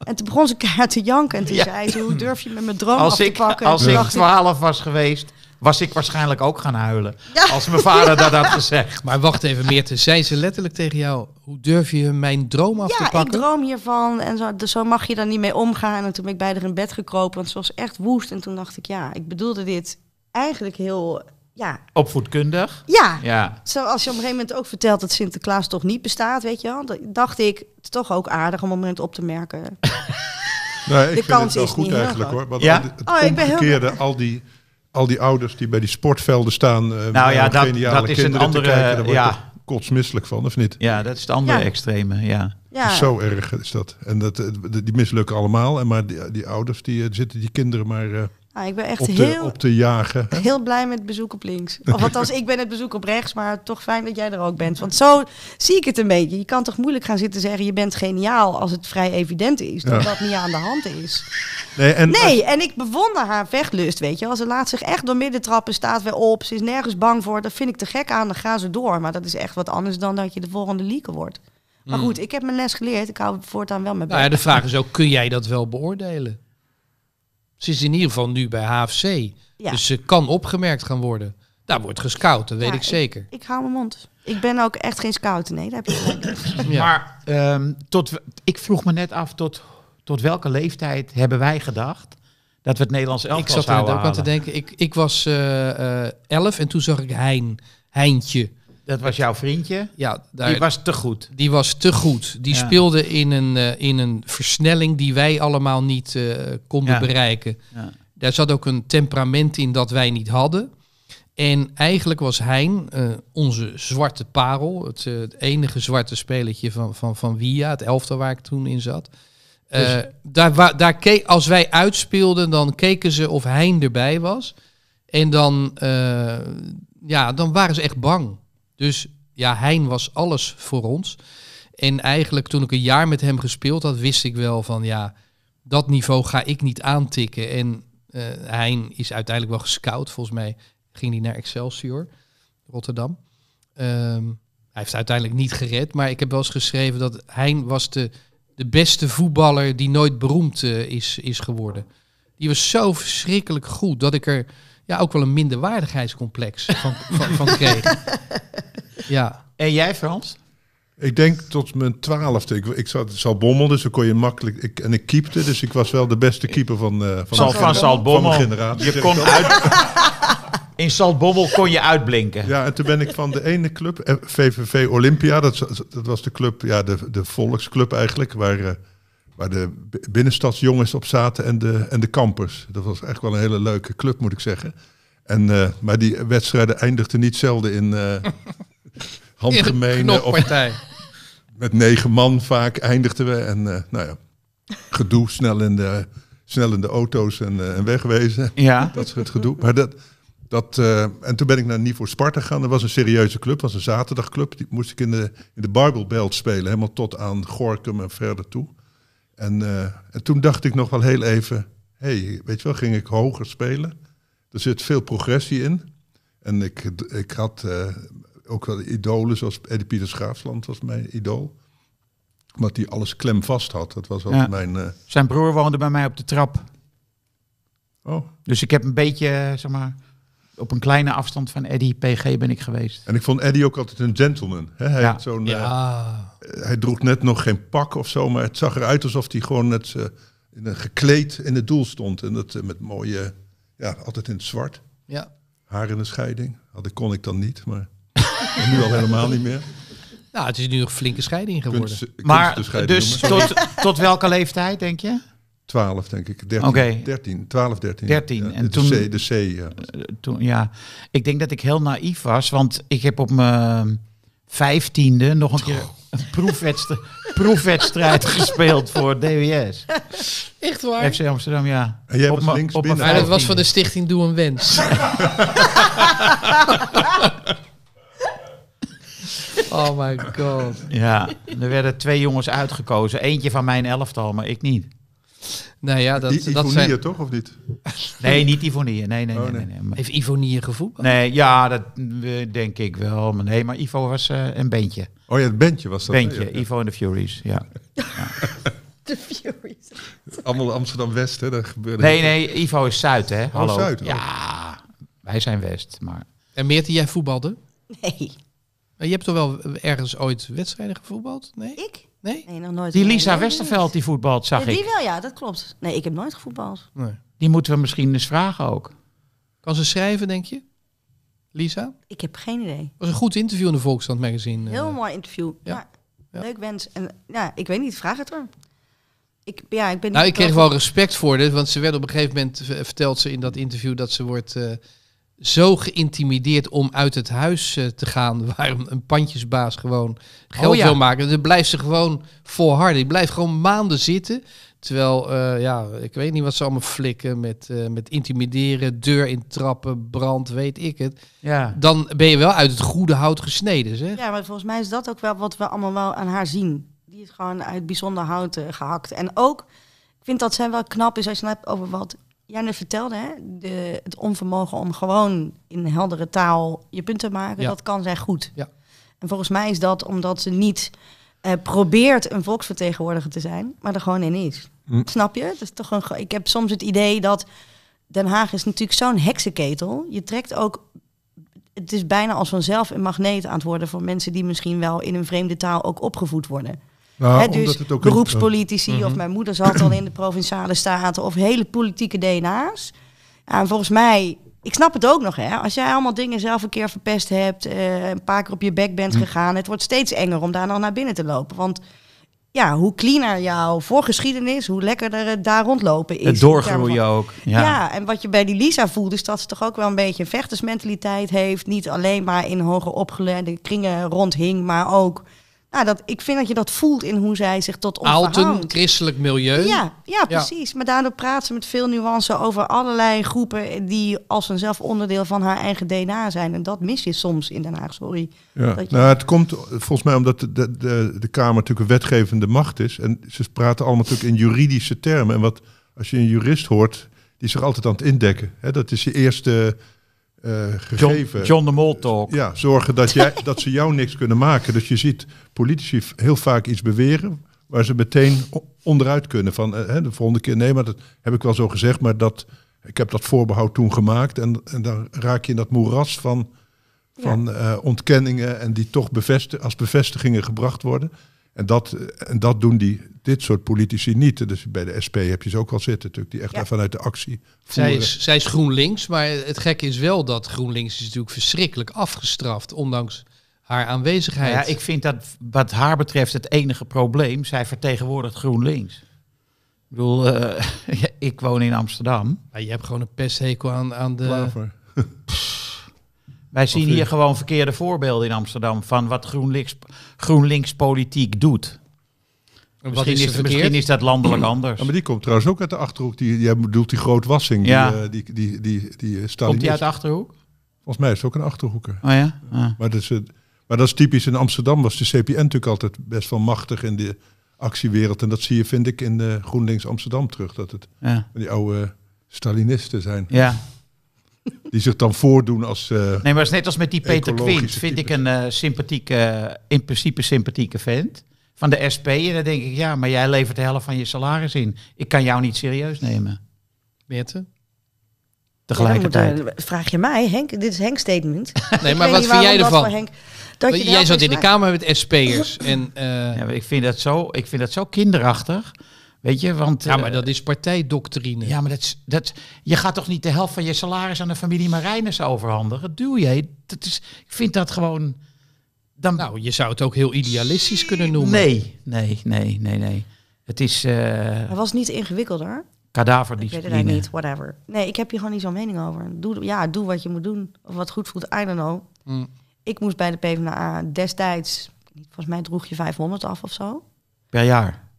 En toen begon ze keihard te janken. En toen zei ze, hoe durf je met mijn droom als af te ik, pakken? Als ik twaalf was geweest was ik waarschijnlijk ook gaan huilen. Als mijn vader dat had gezegd. Maar wacht even, Meerte. Zei ze letterlijk tegen jou, hoe durf je mijn droom af te pakken? Ja, ik droom hiervan. En zo, dus zo mag je daar niet mee omgaan. En toen ben ik bij in bed gekropen, want ze was echt woest. En toen dacht ik, ja, ik bedoelde dit eigenlijk heel... Ja. Opvoedkundig? Ja. ja. Zoals je op een gegeven moment ook vertelt dat Sinterklaas toch niet bestaat, weet je wel. Dat dacht ik, het is toch ook aardig om een moment op te merken. nee, ik vind het wel goed eigenlijk hoor. Want ja? het oh, omgekeerde, al die al die ouders die bij die sportvelden staan. Eh, nou ja, dat, dat is Kijken, daar word ja. kotsmisselijk van, of niet? Ja, dat is het andere extreme. Ja. Zo erg is dat. En dat, eh, die mislukken allemaal. En maar die, die ouders die eh, zitten die kinderen maar Ah, ik ben echt heel, op jagen. Heel blij met bezoek op links. Of althans, ik ben het bezoek op rechts, maar toch fijn dat jij er ook bent. Want zo zie ik het een beetje. Je kan toch moeilijk gaan zitten zeggen: je bent geniaal als het vrij evident is dat dat niet aan de hand is. Nee, en, nee, en ik bewonder haar vechtlust. Weet je, als ze laat zich echt door midden trappen, staat weer op. Ze is nergens bang voor. Dat vind ik te gek aan. Dan gaan ze door. Maar dat is echt wat anders dan dat je de volgende lieke wordt. Maar hmm. goed, ik heb mijn les geleerd. Ik hou voortaan wel met. Nou de vraag is ook: kun jij dat wel beoordelen? Ze is in ieder geval nu bij HFC. Dus ze kan opgemerkt gaan worden. Daar wordt gescout, dat weet ik zeker. Ik, hou mijn mond. Ik ben ook echt geen scout. Nee, daar heb je ja. Maar ehm, tot, ik vroeg me net af, tot, tot welke leeftijd hebben wij gedacht dat we het Nederlands elftal Ik zat daar ook aan te denken. Ik, ik was eh, eh, elf en toen zag ik Hein, Heintje dat was jouw vriendje. Ja, die was te goed. Die was te goed. Die speelde in een, eh, in een versnelling die wij allemaal niet eh, konden bereiken. Ja. Daar zat ook een temperament in dat wij niet hadden. En eigenlijk was Hein eh, onze zwarte parel. Het, enige zwarte spelletje van, van, van Via, het elftal waar ik toen in zat. Dus- daar, waar, daar als wij uitspeelden, dan keken ze of Hein erbij was. En dan, ja, dan waren ze echt bang. Dus ja, Hein was alles voor ons. En eigenlijk toen ik een jaar met hem gespeeld had, wist ik wel van ja, dat niveau ga ik niet aantikken. En uh, Hein is uiteindelijk wel gescout. Volgens mij ging hij naar Excelsior, Rotterdam. Ehm, hij heeft uiteindelijk niet gered, maar ik heb wel eens geschreven dat Hein was de, de beste voetballer die nooit beroemd eh, is, is geworden. Die was zo verschrikkelijk goed dat ik er ja, ook wel een minderwaardigheidscomplex van, van, van Ja. En jij, Frans? Ik denk tot mijn twaalfde. Ik, ik zat Salbommel, dus dan kon je makkelijk. Ik, en ik keepte, dus ik was wel de beste keeper van, uh, van, van, Salbommel. generatie. Je kon uit, in Salbommel kon je uitblinken. Ja, en toen ben ik van de ene club, VVV eh, Olympia, dat, dat was de club, ja, de, de volksclub eigenlijk, waar. Eh, waar de binnenstadsjongens op zaten en de, en de kampers. Dat was echt wel een hele leuke club, moet ik zeggen. En, eh, maar die wedstrijden eindigden niet zelden in eh, uh, handgemene... Of, met negen man vaak eindigden we. En eh, nou ja, gedoe, snel in de, snel in de auto's en, en wegwezen. Ja. Dat soort gedoe. Maar dat, dat, en toen ben ik naar Niveau Sparta gegaan. Dat was een serieuze club, was een zaterdagclub. Die moest ik in de, in de Bible Belt spelen, helemaal tot aan Gorkum en verder toe. En, eh, en, toen dacht ik nog wel heel even, hey, weet je wel, ging ik hoger spelen. Er zit veel progressie in. En ik, ik had eh, ook wel idolen, zoals Eddie Pieter Schaafsland was mijn idool. Omdat hij alles klem vast had. Dat was ook mijn... Eh, Zijn broer woonde bij mij op de trap. Oh. Dus ik heb een beetje, zeg maar op een kleine afstand van Eddy PG ben ik geweest. En ik vond Eddy ook altijd een gentleman. Hij, zo'n, ja. Eh, hij droeg net nog geen pak of zo, maar het zag eruit alsof hij gewoon net eh, in een gekleed in het doel stond. En dat eh, met mooie, ja, altijd in het zwart. Ja. Haar in de scheiding. dat kon ik dan niet, maar nu al helemaal niet meer. Nou, het is nu een flinke scheiding geworden. maar dus tot, tot welke leeftijd, denk je? 12, denk ik. 13, 12, 13. 13. Ja, en de toen, C, de C, ja. Eh, toen, ja. Ik denk dat ik heel naïef was, want ik heb op mijn 15e nog een keer een proefwedstrijd, gespeeld voor DWS. Echt waar? FC Amsterdam, ja. En jij op was links op binnen. Maar nou, dat was van de stichting Doe een Wens. oh my god. Ja, er werden twee jongens uitgekozen. Eentje van mijn elftal, maar ik niet. Nou ja, dat, dat zijn... toch, of niet? nee, niet Ivonie. Nee, nee, nee. Oh, nee, nee, Heeft Ivonie gevoetbald? Nee, ja, dat denk ik wel. Maar nee, maar Ivo was eh, een bandje. Oh ja, het bandje was dat. Bandje, Ivo en de Furies, ja. De Furies. Allemaal Amsterdam-West, hè? Daar gebeurde nee, nee, Ivo is Zuid, hè? Oh, Hallo. Zuid, oh. Ja, wij zijn West, maar... En Meertje, jij voetbalde? Nee. Je hebt toch wel ergens ooit wedstrijden gevoetbald? Nee? Ik? Nee? nog nooit. Die Lisa Westerveld die voetbalt, zag ja, die ik. Die wel, ja, dat klopt. Nee, ik heb nooit gevoetbald. Nee. Die moeten we misschien eens vragen ook. Kan ze schrijven, denk je? Lisa? Ik heb geen idee. was een goed interview in de Volksstand magazine. Eh. Heel mooi interview. Ja. Leuk wens. En ja, ik weet niet, vraag het hoor. Ik, ja, ik ben nou, ik kreeg wel respect voor dit, want ze werd op een gegeven moment eh, verteld ze in dat interview dat ze wordt... Eh, zo geïntimideerd om uit het huis eh, te gaan. Waar een pandjesbaas gewoon geld oh wil maken. Dan blijft ze gewoon volharden. Die blijft gewoon maanden zitten. Terwijl, eh, ja, ik weet niet wat ze allemaal flikken met, eh, met intimideren, deur in trappen, brand, weet ik het. Ja. Dan ben je wel uit het goede hout gesneden, zeg. Ja, maar volgens mij is dat ook wel wat we allemaal wel aan haar zien. Die is gewoon uit bijzonder hout gehakt. En ook, ik vind dat zij wel knap is als je het hebt over wat jij net vertelde, hè? De, het onvermogen om gewoon in heldere taal je punt te maken, dat kan zijn goed. Ja. En volgens mij is dat omdat ze niet eh, probeert een volksvertegenwoordiger te zijn, maar er gewoon in is. Hm. Snap je? Dat is toch een, ik heb soms het idee dat Den Haag is natuurlijk zo'n heksenketel. Je trekt ook het is bijna als vanzelf een magneet aan het worden voor mensen die misschien wel in een vreemde taal ook opgevoed worden. Nou, dus het ook beroepspolitici, eh, of mhm. mijn moeder zat al in de provinciale staten, of hele politieke DNA's. En volgens mij, ik snap het ook nog, hè? als jij allemaal dingen zelf een keer verpest hebt, eh, een paar keer op je bek bent mhm. gegaan, het wordt steeds enger om daar dan naar binnen te lopen. Want ja, hoe cleaner jouw voorgeschiedenis, hoe lekkerder het daar rondlopen is. Het doorgroeien ook. Ja. en wat je bij die Lisa voelt, is dat ze toch ook wel een beetje een vechtersmentaliteit heeft. Niet alleen maar in hoger opgeleide kringen rondhing, maar ook nou, dat, ik vind dat je dat voelt in hoe zij zich tot ons een christelijk milieu. Ja, ja precies. Maar daardoor praat ze met veel nuance over allerlei groepen... die als zelf onderdeel van haar eigen DNA zijn. En dat mis je soms in Den Haag, sorry. Ja. Nou, het komt volgens mij omdat de, de, de, Kamer natuurlijk een wetgevende macht is. En ze praten allemaal natuurlijk in juridische termen. En wat als je een jurist hoort, die is zich altijd aan het indekken. Hè? Dat is je eerste eh, gegeven. John, de Mol talk. Ja, zorgen dat, jij, dat ze jou niks kunnen maken. Dus je ziet politici heel vaak iets beweren waar ze meteen onderuit kunnen. Van eh, de volgende keer, nee, maar dat heb ik wel zo gezegd, maar dat, ik heb dat voorbehoud toen gemaakt. En, en dan raak je in dat moeras van, van eh, ontkenningen en die toch bevesti als bevestigingen gebracht worden. En dat, en dat doen die, dit soort politici niet. Dus bij de SP heb je ze ook al zitten, natuurlijk, die echt vanuit de actie. Voeren. Zij is, zij is GroenLinks, maar het gekke is wel dat GroenLinks is natuurlijk verschrikkelijk afgestraft, ondanks haar aanwezigheid. Nou ja, ik vind dat wat haar betreft het enige probleem. Zij vertegenwoordigt GroenLinks. Ik bedoel, eh, ik woon in Amsterdam. Maar je hebt gewoon een pesthekel aan, aan de... Wij zien hier gewoon verkeerde voorbeelden in Amsterdam van wat GroenLinks, GroenLinks politiek doet. misschien, is, is misschien is dat landelijk anders. maar die komt trouwens ook uit de Achterhoek. Die, jij bedoelt die grootwassing. Ja. Die, die, die, die, die komt die uit de Achterhoek? Volgens mij is het ook een Achterhoeker. Oh ja? Maar, dat is, maar dat is typisch. In Amsterdam was de CPN natuurlijk altijd best wel machtig in de actiewereld. En dat zie je, vind ik, in GroenLinks Amsterdam terug. Dat het ja. die oude Stalinisten zijn. Ja, die zich dan voordoen als. Eh, nee, maar het is net als met die Peter Quint. Vind ik een uh, eh, sympathieke, eh, in principe sympathieke vent van de SP. En dan denk ik, ja, maar jij levert de helft van je salaris in. Ik kan jou niet serieus nemen. Bette? Tegelijkertijd. vraag je mij, Henk? Dit is Henk's statement. nee, maar wat vind jij ervan? dat jij zat in de Kamer met SP'ers. en, ja, ik, vind dat zo, ik vind dat zo kinderachtig. Weet je, want... Ja, maar eh, dat is partijdoctrine. Ja, maar dat, dat, je gaat toch niet de helft van je salaris aan de familie Marijnus overhandigen? doe je. Dat is, ik vind dat gewoon... Dan... Nou, je zou het ook heel idealistisch kunnen noemen. Nee, nee, nee, nee, nee. Het is... Uh, was niet ingewikkelder? die Ik weet het niet, whatever. Nee, ik heb hier gewoon niet zo'n mening over. Doe, ja, doe wat je moet doen. Of wat goed voelt, I don't know. Mm. Ik moest bij de PvdA destijds... Volgens mij droeg je 500 af of zo. Per jaar?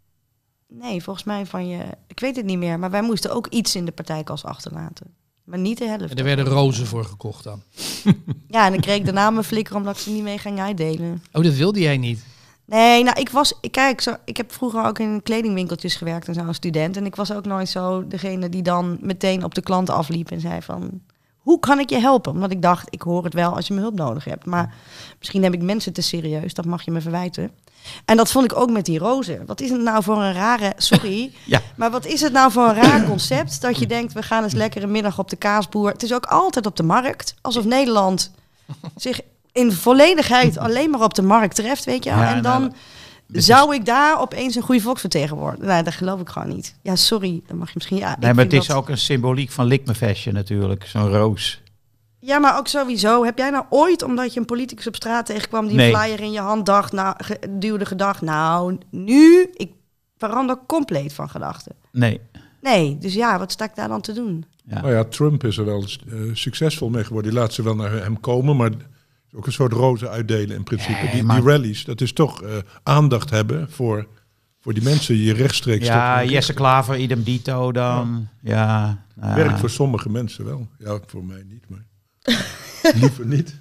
Nee, volgens mij van je. Ik weet het niet meer, maar wij moesten ook iets in de partijkas achterlaten. Maar niet de helft. En er werden rozen voor gekocht dan. ja, en dan kreeg ik daarna mijn flikker omdat ze niet mee ging uitdelen. Oh, dat wilde jij niet? Nee, nou, ik was. kijk, zo, ik heb vroeger ook in kledingwinkeltjes gewerkt en zo als student. En ik was ook nooit zo degene die dan meteen op de klant afliep en zei van hoe kan ik je helpen? Omdat ik dacht, ik hoor het wel als je me hulp nodig hebt. Maar misschien heb ik mensen te serieus, dat mag je me verwijten. En dat vond ik ook met die rozen. Wat is het nou voor een rare, sorry, ja. maar wat is het nou voor een raar concept dat je denkt, we gaan eens lekker een middag op de kaasboer. Het is ook altijd op de markt, alsof Nederland zich in volledigheid alleen maar op de markt treft, weet je wel. Ja, en dan... Zou ik daar opeens een goede volksvertegenwoordiger? Nee, nou, dat geloof ik gewoon niet. Ja, sorry, dan mag je misschien. Ja, nee, maar het is ook een symboliek van likmefestje natuurlijk, zo'n roos. Ja, maar ook sowieso. Heb jij nou ooit, omdat je een politicus op straat tegenkwam die een flyer in je hand dacht, nou, duwde gedacht, nou, nu, ik verander compleet van gedachten. Nee. Nee, dus ja, wat sta ik daar dan te doen? Ja. Nou ja, Trump is er wel eh, succesvol mee geworden. Die laat ze wel naar hem komen, maar ook een soort roze uitdelen in principe. Eh, die, die, rallies, dat is toch eh, aandacht hebben voor, voor die mensen die je rechtstreeks... Ja, Jesse Klaver, idem dito dan. Ja. Nou ja. Werkt voor sommige mensen wel. Ja, voor mij niet, maar liever niet.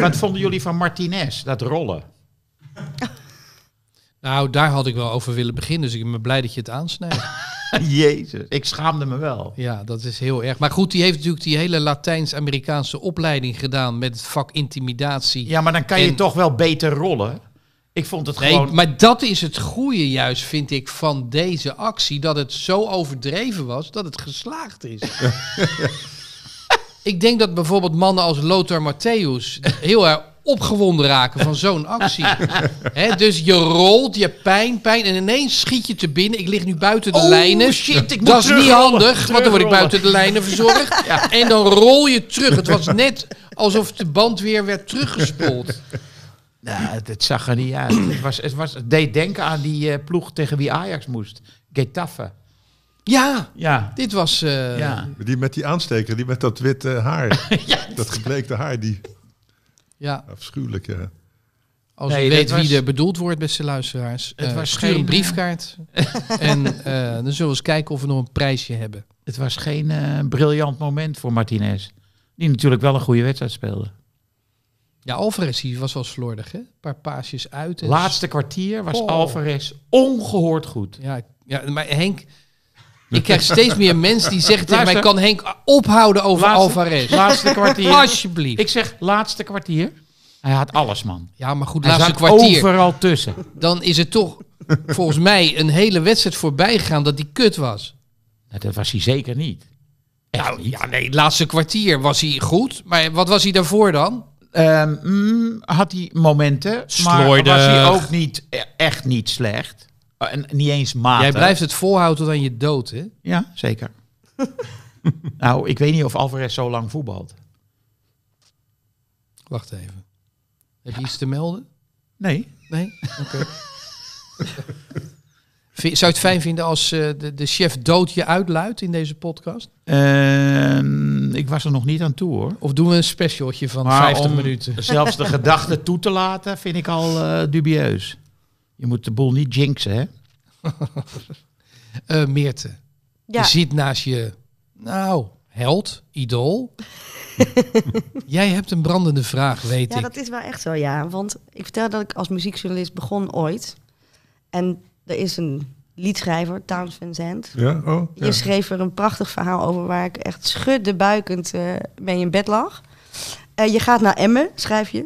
wat vonden jullie van Martinez, dat rollen? Nou, daar had ik wel over willen beginnen, dus ik ben blij dat je het aansnijdt. Jezus, ik schaamde me wel. Ja, dat is heel erg. Maar goed, die heeft natuurlijk die hele Latijns-Amerikaanse opleiding gedaan met het vak intimidatie. Ja, maar dan kan je toch wel beter rollen. Ik vond het nee, gewoon... Maar dat is het goede juist, vind ik, van deze actie. Dat het zo overdreven was dat het geslaagd is. ik denk dat bijvoorbeeld mannen als Lothar Matthäus heel erg opgewonden raken van zo'n actie. dus je rolt, je pijn, pijn en ineens schiet je te binnen. Ik lig nu buiten de oh, lijnen. Shit, ik dat is niet handig, want dan word ik buiten de lijnen verzorgd. En dan rol je terug. Het was net alsof de band weer werd teruggespoeld. Nou, het zag er niet uit. Het, was, het, was, deed denken aan die eh, ploeg tegen wie Ajax moest. Getafe. Ja, ja, dit was... Uh, ja. Die met die aansteker, die met dat witte haar. ja. Dat gebleekte haar, die... Ja. Afschuwelijk, ja. Als je weet wie er bedoeld wordt, beste luisteraars, het eh, was geen een eh, briefkaart. en eh, dan zullen we eens kijken of we nog een prijsje hebben. Het was geen briljant moment voor Martinez. Die natuurlijk wel een goede wedstrijd speelde. Ja, Alvarez was wel slordig, hè? Een paar paasjes uit. Laatste kwartier was oh. Alvarez ongehoord goed. Ja, ja, maar Henk, ik krijg steeds meer mensen die zeggen tegen mij... kan Henk ophouden over Alvarez? Laatste kwartier. Alsjeblieft. Ik zeg laatste kwartier. Hij had alles, man. Ja, maar goed, hij laatste kwartier. overal tussen. Dan is het toch volgens mij een hele wedstrijd voorbij gegaan dat die kut was. Dat was hij zeker nou, niet. ja, nee, laatste kwartier was hij goed. Maar wat was hij daarvoor dan? Ehm, mm, had hij momenten, maar was hij ook niet, e-, echt niet slecht. Oh, en niet eens maken. Jij blijft het volhouden tot aan je dood, hè? Ja, zeker. nou, ik weet niet of Alvarez zo lang voetbalt. Wacht even. Heb je iets te melden? Nee. Nee? Oké. Zou je het fijn vinden als eh, de, de, chef dood je uitluidt in deze podcast? Ehm, ik was er nog niet aan toe hoor. Of doen we een specialtje van maar 50 minuten? Zelfs de gedachte toe te laten vind ik al uh, dubieus. Je moet de boel niet jinxen, hè? uh, Meerte, je zit naast je, nou, held, idool. Jij hebt een brandende vraag, weet ja, ik. Ja, dat is wel echt zo, ja. Want ik vertel dat ik als muziekjournalist begon ooit. En er is een liedschrijver, Towns Vincent. Ja? Oh, Je schreef er een prachtig verhaal over waar ik echt schudde buikend uh, mee in bed lag. Uh, je gaat naar Emmen, schrijf je.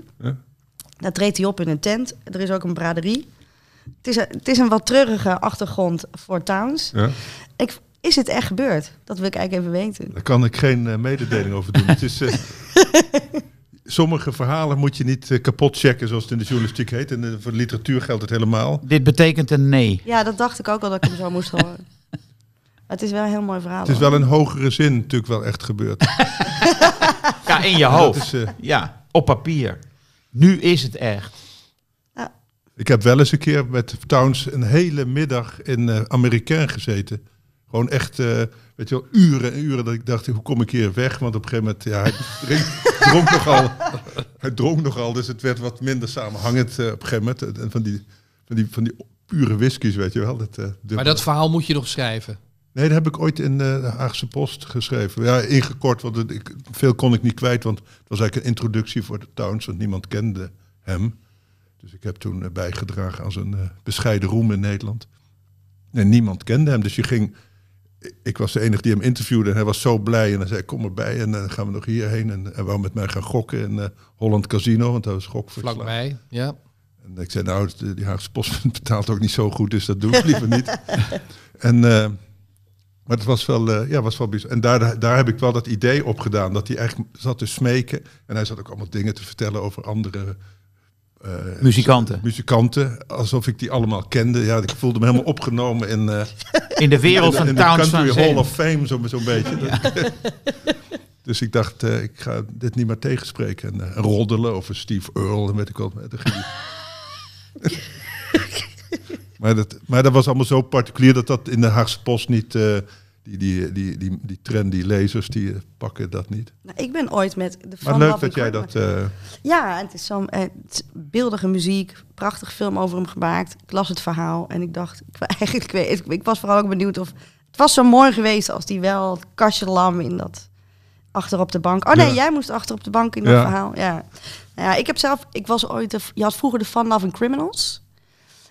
Daar treedt hij op in een tent. Er is ook een braderie. Het is, een, het is een wat treurige achtergrond voor Towns. Ja. Ik, is het echt gebeurd? Dat wil ik eigenlijk even weten. Daar kan ik geen eh, mededeling over doen. het is, eh, sommige verhalen moet je niet uh, kapot checken, zoals het in de journalistiek heet. En voor de literatuur geldt het helemaal. Dit betekent een nee. Ja, dat dacht ik ook al dat ik hem zo moest horen. het is wel een heel mooi verhaal. Het is wel een hogere zin natuurlijk wel echt gebeurd. ja, in je hoofd. ja, op papier. Nu is het echt. Ik heb wel eens een keer met Towns een hele middag in uh, Amerikaan gezeten. Gewoon echt, eh, weet je wel, uren en uren dat ik dacht, hoe kom ik hier weg? Want op een gegeven moment, ja, hij dronk nogal. Hij dronk nogal, dus het werd wat minder samenhangend eh, op een gegeven moment. En van die, van die, van die pure whiskies, weet je wel. Dat, maar dat verhaal moet je nog schrijven? Nee, dat heb ik ooit in de Haagse Post geschreven. Ja, ingekort, want ik, veel kon ik niet kwijt, want het was eigenlijk een introductie voor de Towns, want niemand kende hem. Dus ik heb toen eh, bijgedragen als een eh, bescheiden roem in Nederland. En niemand kende hem, dus je ging... Ik was de enige die hem interviewde en hij was zo blij. En hij zei, kom erbij en dan eh, gaan we nog hierheen. En hij wou met mij gaan gokken in Holland Casino, want dat was gok Vlakbij, ja. En ik zei, nou, die Haagse Post betaalt ook niet zo goed, dus dat doe ik liever niet. en, maar het was wel, uh, ja, was wel bijzonder. En daar, daar heb ik wel dat idee op gedaan, dat hij eigenlijk zat te smeken. En hij zat ook allemaal dingen te vertellen over andere eh, muzikanten. Muzikanten, alsof ik die allemaal kende. Ja, ik voelde me helemaal opgenomen in... Eh, in de wereld van Towns In de Country Hall of Fame, zo'n zo beetje. dus ik dacht, eh, ik ga dit niet meer tegenspreken. En roddelen over Steve Earle en weet ik wat. maar, dat, maar dat was allemaal zo particulier dat dat in de Haagse Post niet die, die, die, die, die lezers die eh, pakken dat niet. Nou, ik ben ooit met de Maar leuk dat jij dat. Eh, ja, het is zo'n eh, beeldige muziek, prachtig film over hem gemaakt. Ik las het verhaal en ik dacht, ik, eigenlijk, ik, ik, was vooral ook benieuwd of het was zo mooi geweest als die wel het kastje lam in dat achter op de bank. Oh nee, jij moest achter op de bank in dat ja. verhaal. Ja. Nou ja, ik heb zelf, ik was ooit, de, je had vroeger de Fun Loving Criminals.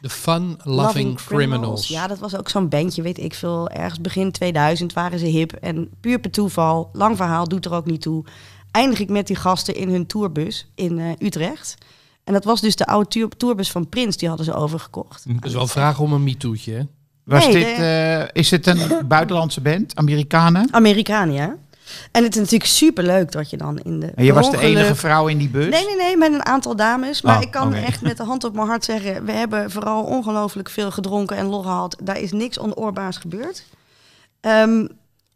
The Fun Loving, criminals. Ja, dat was ook zo'n bandje, weet ik veel. Ergens begin 2000 waren ze hip. En puur per toeval, lang verhaal, doet er ook niet toe. Eindig ik met die gasten in hun tourbus in eh, Utrecht. En dat was dus de oude tourbus van Prins, die hadden ze overgekocht. is wel vragen vraag om een MeToo'tje, Was dit, eh, is het een buitenlandse band? Amerikanen? Amerikanen, ja. En het is natuurlijk superleuk dat je dan in de. En je was de enige vrouw in die bus? Nee, nee, nee, met een aantal dames. Maar oh, ik kan echt met de hand op mijn hart zeggen: we hebben vooral ongelooflijk veel gedronken en lol gehad. Daar is niks onoorbaars gebeurd. Ehm,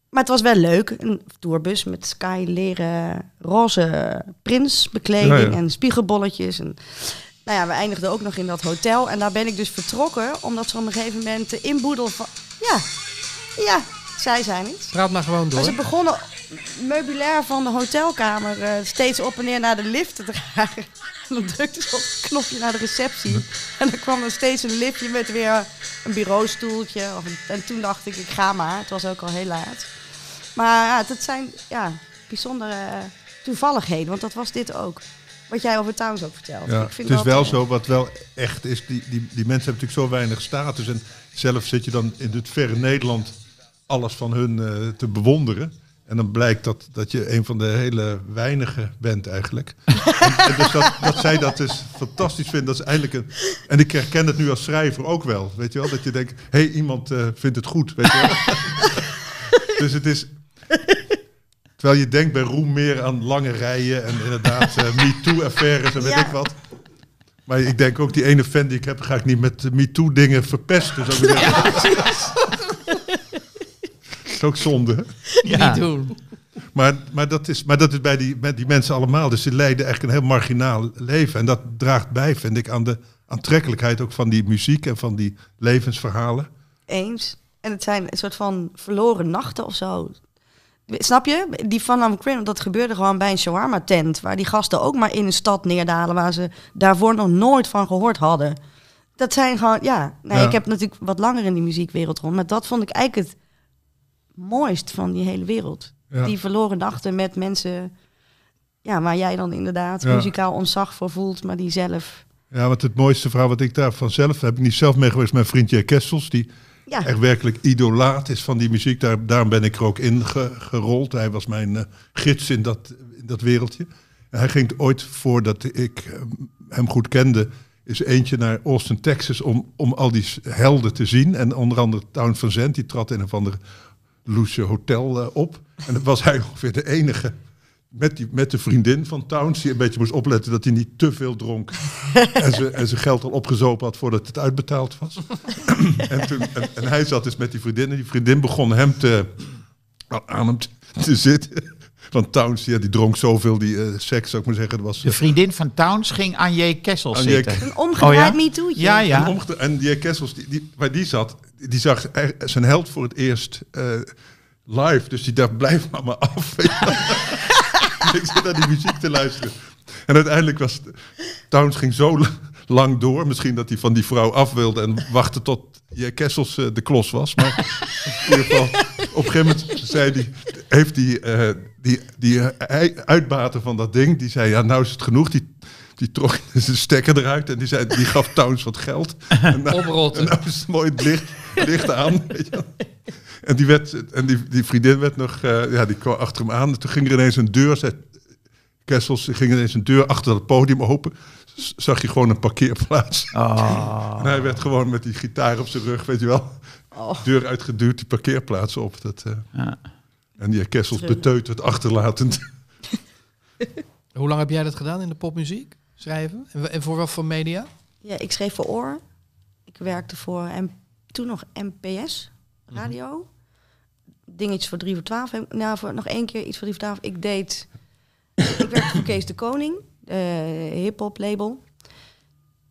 maar het was wel leuk. Een tourbus met sky leren roze prinsbekleding en spiegelbolletjes. En, nou ja, we eindigden ook nog in dat hotel. En daar ben ik dus vertrokken, omdat ze op een gegeven moment de inboedel van. Ja, ja, zij zijn het. Praat maar gewoon door. Maar ze begonnen meubilair van de hotelkamer eh, steeds op en neer naar de lift te dragen. en dan drukte ze op het knopje naar de receptie. En dan kwam er steeds een liftje met weer een bureaustoeltje. Of en toen dacht ik, ik ga maar. Het was ook al heel laat. Maar ja, dat zijn ja, bijzondere eh, toevalligheden, want dat was dit ook wat jij over Towns ook vertelt. Ja, ik vind het is wel zo, wat wel echt is, die, die, die mensen hebben natuurlijk zo weinig status. En zelf zit je dan in het verre Nederland alles van hun eh, te bewonderen. En dan blijkt dat, dat je een van de hele weinigen bent eigenlijk. dus dat, zij dat dus fantastisch vindt, dat is eigenlijk een... En ik herken het nu als schrijver ook wel, weet je wel? Dat je denkt, hé, hey, iemand eh, vindt het goed, weet je dus het is... Terwijl je denkt bij Roem meer aan lange rijen en inderdaad uh, eh, MeToo-affaires en weet ik wat. Maar ik denk ook die ene fan die ik heb, ga ik niet met eh, MeToo-dingen verpesten. ja, is ook zonde. Ja. Niet doen. Maar, maar dat is, maar dat is bij, die, met die mensen allemaal. Dus ze leiden eigenlijk een heel marginaal leven. En dat draagt bij, vind ik, aan de aantrekkelijkheid ook van die muziek en van die levensverhalen. Eens. En het zijn een soort van verloren nachten of zo. Snap je? Die Van Am Crim, dat gebeurde gewoon bij een shawarma tent. Waar die gasten ook maar in een stad neerdalen waar ze daarvoor nog nooit van gehoord hadden. Dat zijn gewoon, ja. nee, ja. Ik heb natuurlijk wat langer in die muziekwereld rond. Maar dat vond ik eigenlijk het mooist van die hele wereld. Die verloren dachten met mensen ja, waar jij dan inderdaad muzikaal ontzag voor voelt, maar die zelf. Ja, want het mooiste verhaal wat ik daarvan zelf heb, ik niet zelf meegeweest, mijn vriendje Kessels, die echt werkelijk idolaat is van die muziek. Daar, daarom ben ik er ook in gerold. Hij was mijn eh, gids in dat, in dat wereldje. En hij ging ooit voordat ik eh, hem goed kende, is eentje naar Austin, Texas om, om al die helden te zien. En onder andere Town van Zent, die trad in een of andere loesje hotel eh, op. En dat was hij ongeveer de enige met, die, met de vriendin van Towns, die een beetje moest opletten dat hij niet te veel dronk. en, ze, en zijn geld al opgezopen had voordat het uitbetaald was. en, toen, en, hij zat dus met die vriendin. En die vriendin begon hem te, aan hem te zitten van Towns, ja, die dronk zoveel, die eh, seks, zou ik maar zeggen. Dat was, de eh, vriendin van Towns ging aan J. Kessels zitten. Een omgedraaid oh, ja? Ja, En, en J. Kessels, die, die, waar die zat, die zag zijn held voor het eerst eh, live. Dus die dacht, blijf maar maar af. ik zit naar die muziek te luisteren. En uiteindelijk was... Towns ging zo lang door. Misschien dat hij van die vrouw af wilde en wachtte tot J. Kessels de klos was. Maar in ieder geval, op een gegeven moment zei die, heeft hij die, die uitbaten van dat ding, die zei, ja, nou is het genoeg. Die, die trok zijn dus stekker eruit en die, zei, die gaf Towns wat geld. En nou, En nou is het mooi het licht, licht aan. Weet je. En, die, werd, en die, die vriendin werd nog, eh, ja, die kwam achter hem aan. toen ging er ineens een deur, zei Kessels, ging ineens een deur achter het podium open. Zag je gewoon een parkeerplaats. Ah. En hij werd gewoon met die gitaar op zijn rug, weet je wel. Oh. Deur uitgeduwd, die parkeerplaats op. Dat, eh, ja. En die Kessels het achterlatend. Hoe lang heb jij dat gedaan in de popmuziek? Schrijven? En voor wat voor media? Ja, ik schreef voor Oor. Ik werkte voor en toen nog MPS mhm. radio. Mm Dingetjes voor 3 voor 12. Nou, voor nog één keer iets voor 3 voor 12. Ik deed. ik werkte voor Kees de Koning, uh, hip-hop label.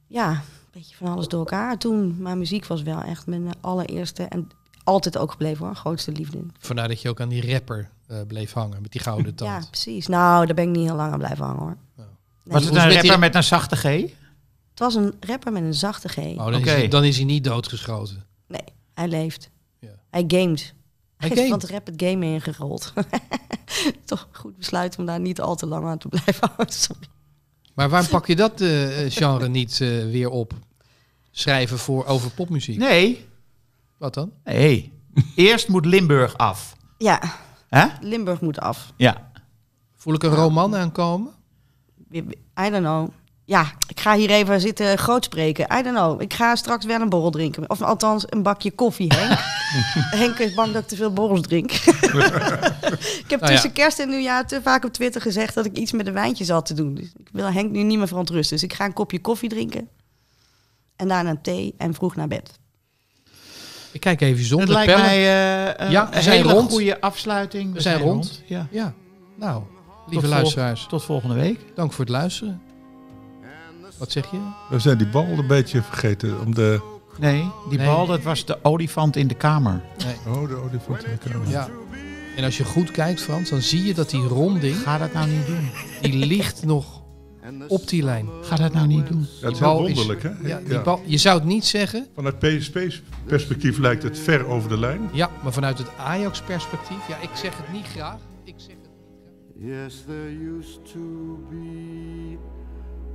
Ja, een beetje van alles door elkaar toen. Maar muziek was wel echt mijn allereerste en altijd ook gebleven hoor, grootste liefde. Vandaar dat je ook aan die rapper eh, bleef hangen, met die gouden tand. ja, precies. Nou, daar ben ik niet heel lang aan blijven hangen hoor. Oh. Was het een rapper met een zachte G? Het was een rapper met een zachte G. Oh, dan, is, hij, niet doodgeschoten. Nee, hij leeft. Ja. Hij gamet. Hij heeft van rap het game ingerold. Toch goed besluit om daar niet al te lang aan te blijven houden. Maar waarom pak je dat eh, eh, genre niet weer op? Schrijven voor over popmuziek? Nee, wat dan? hey, eerst moet Limburg af. Ja. Hè? Limburg moet af. Ja. Voel ik een roman aankomen? I don't know. Ja, ik ga hier even zitten grootspreken. I don't know. Ik ga straks wel een borrel drinken. Of althans, een bakje koffie, Henk. Henk is bang dat ik te veel borrels drink. ik heb nou tussen kerst en nieuwjaar te vaak op Twitter gezegd... dat ik iets met een wijntje zat te doen. Dus ik wil Henk nu niet meer verontrusten. Dus ik ga een kopje koffie drinken. En daarna thee en vroeg naar bed. Ik kijk even zonder Het pellen. mij eh, eh, ja, zijn rond. goede afsluiting. We, zijn, rond. Ja. ja. Nou, lieve luisteraars. tot volgende week. Dank voor het luisteren. Wat zeg je? We zijn die bal een beetje vergeten om de... Nee, die bal dat was de olifant in de kamer. Nee. Oh, de olifant in de kamer. Ja. En als je goed kijkt, Frans, dan zie je dat die ronding... Ga dat nou niet doen. Die ligt nog op die lijn. Ga dat nou niet doen. Het is wonderlijk, hè? Ja, Bal, je zou het niet zeggen. Vanuit PSP's perspectief lijkt het ver over de lijn. Ja, maar vanuit het Ajax-perspectief, ja, ik zeg het niet graag. Ik zeg het niet graag. Yes, there used to be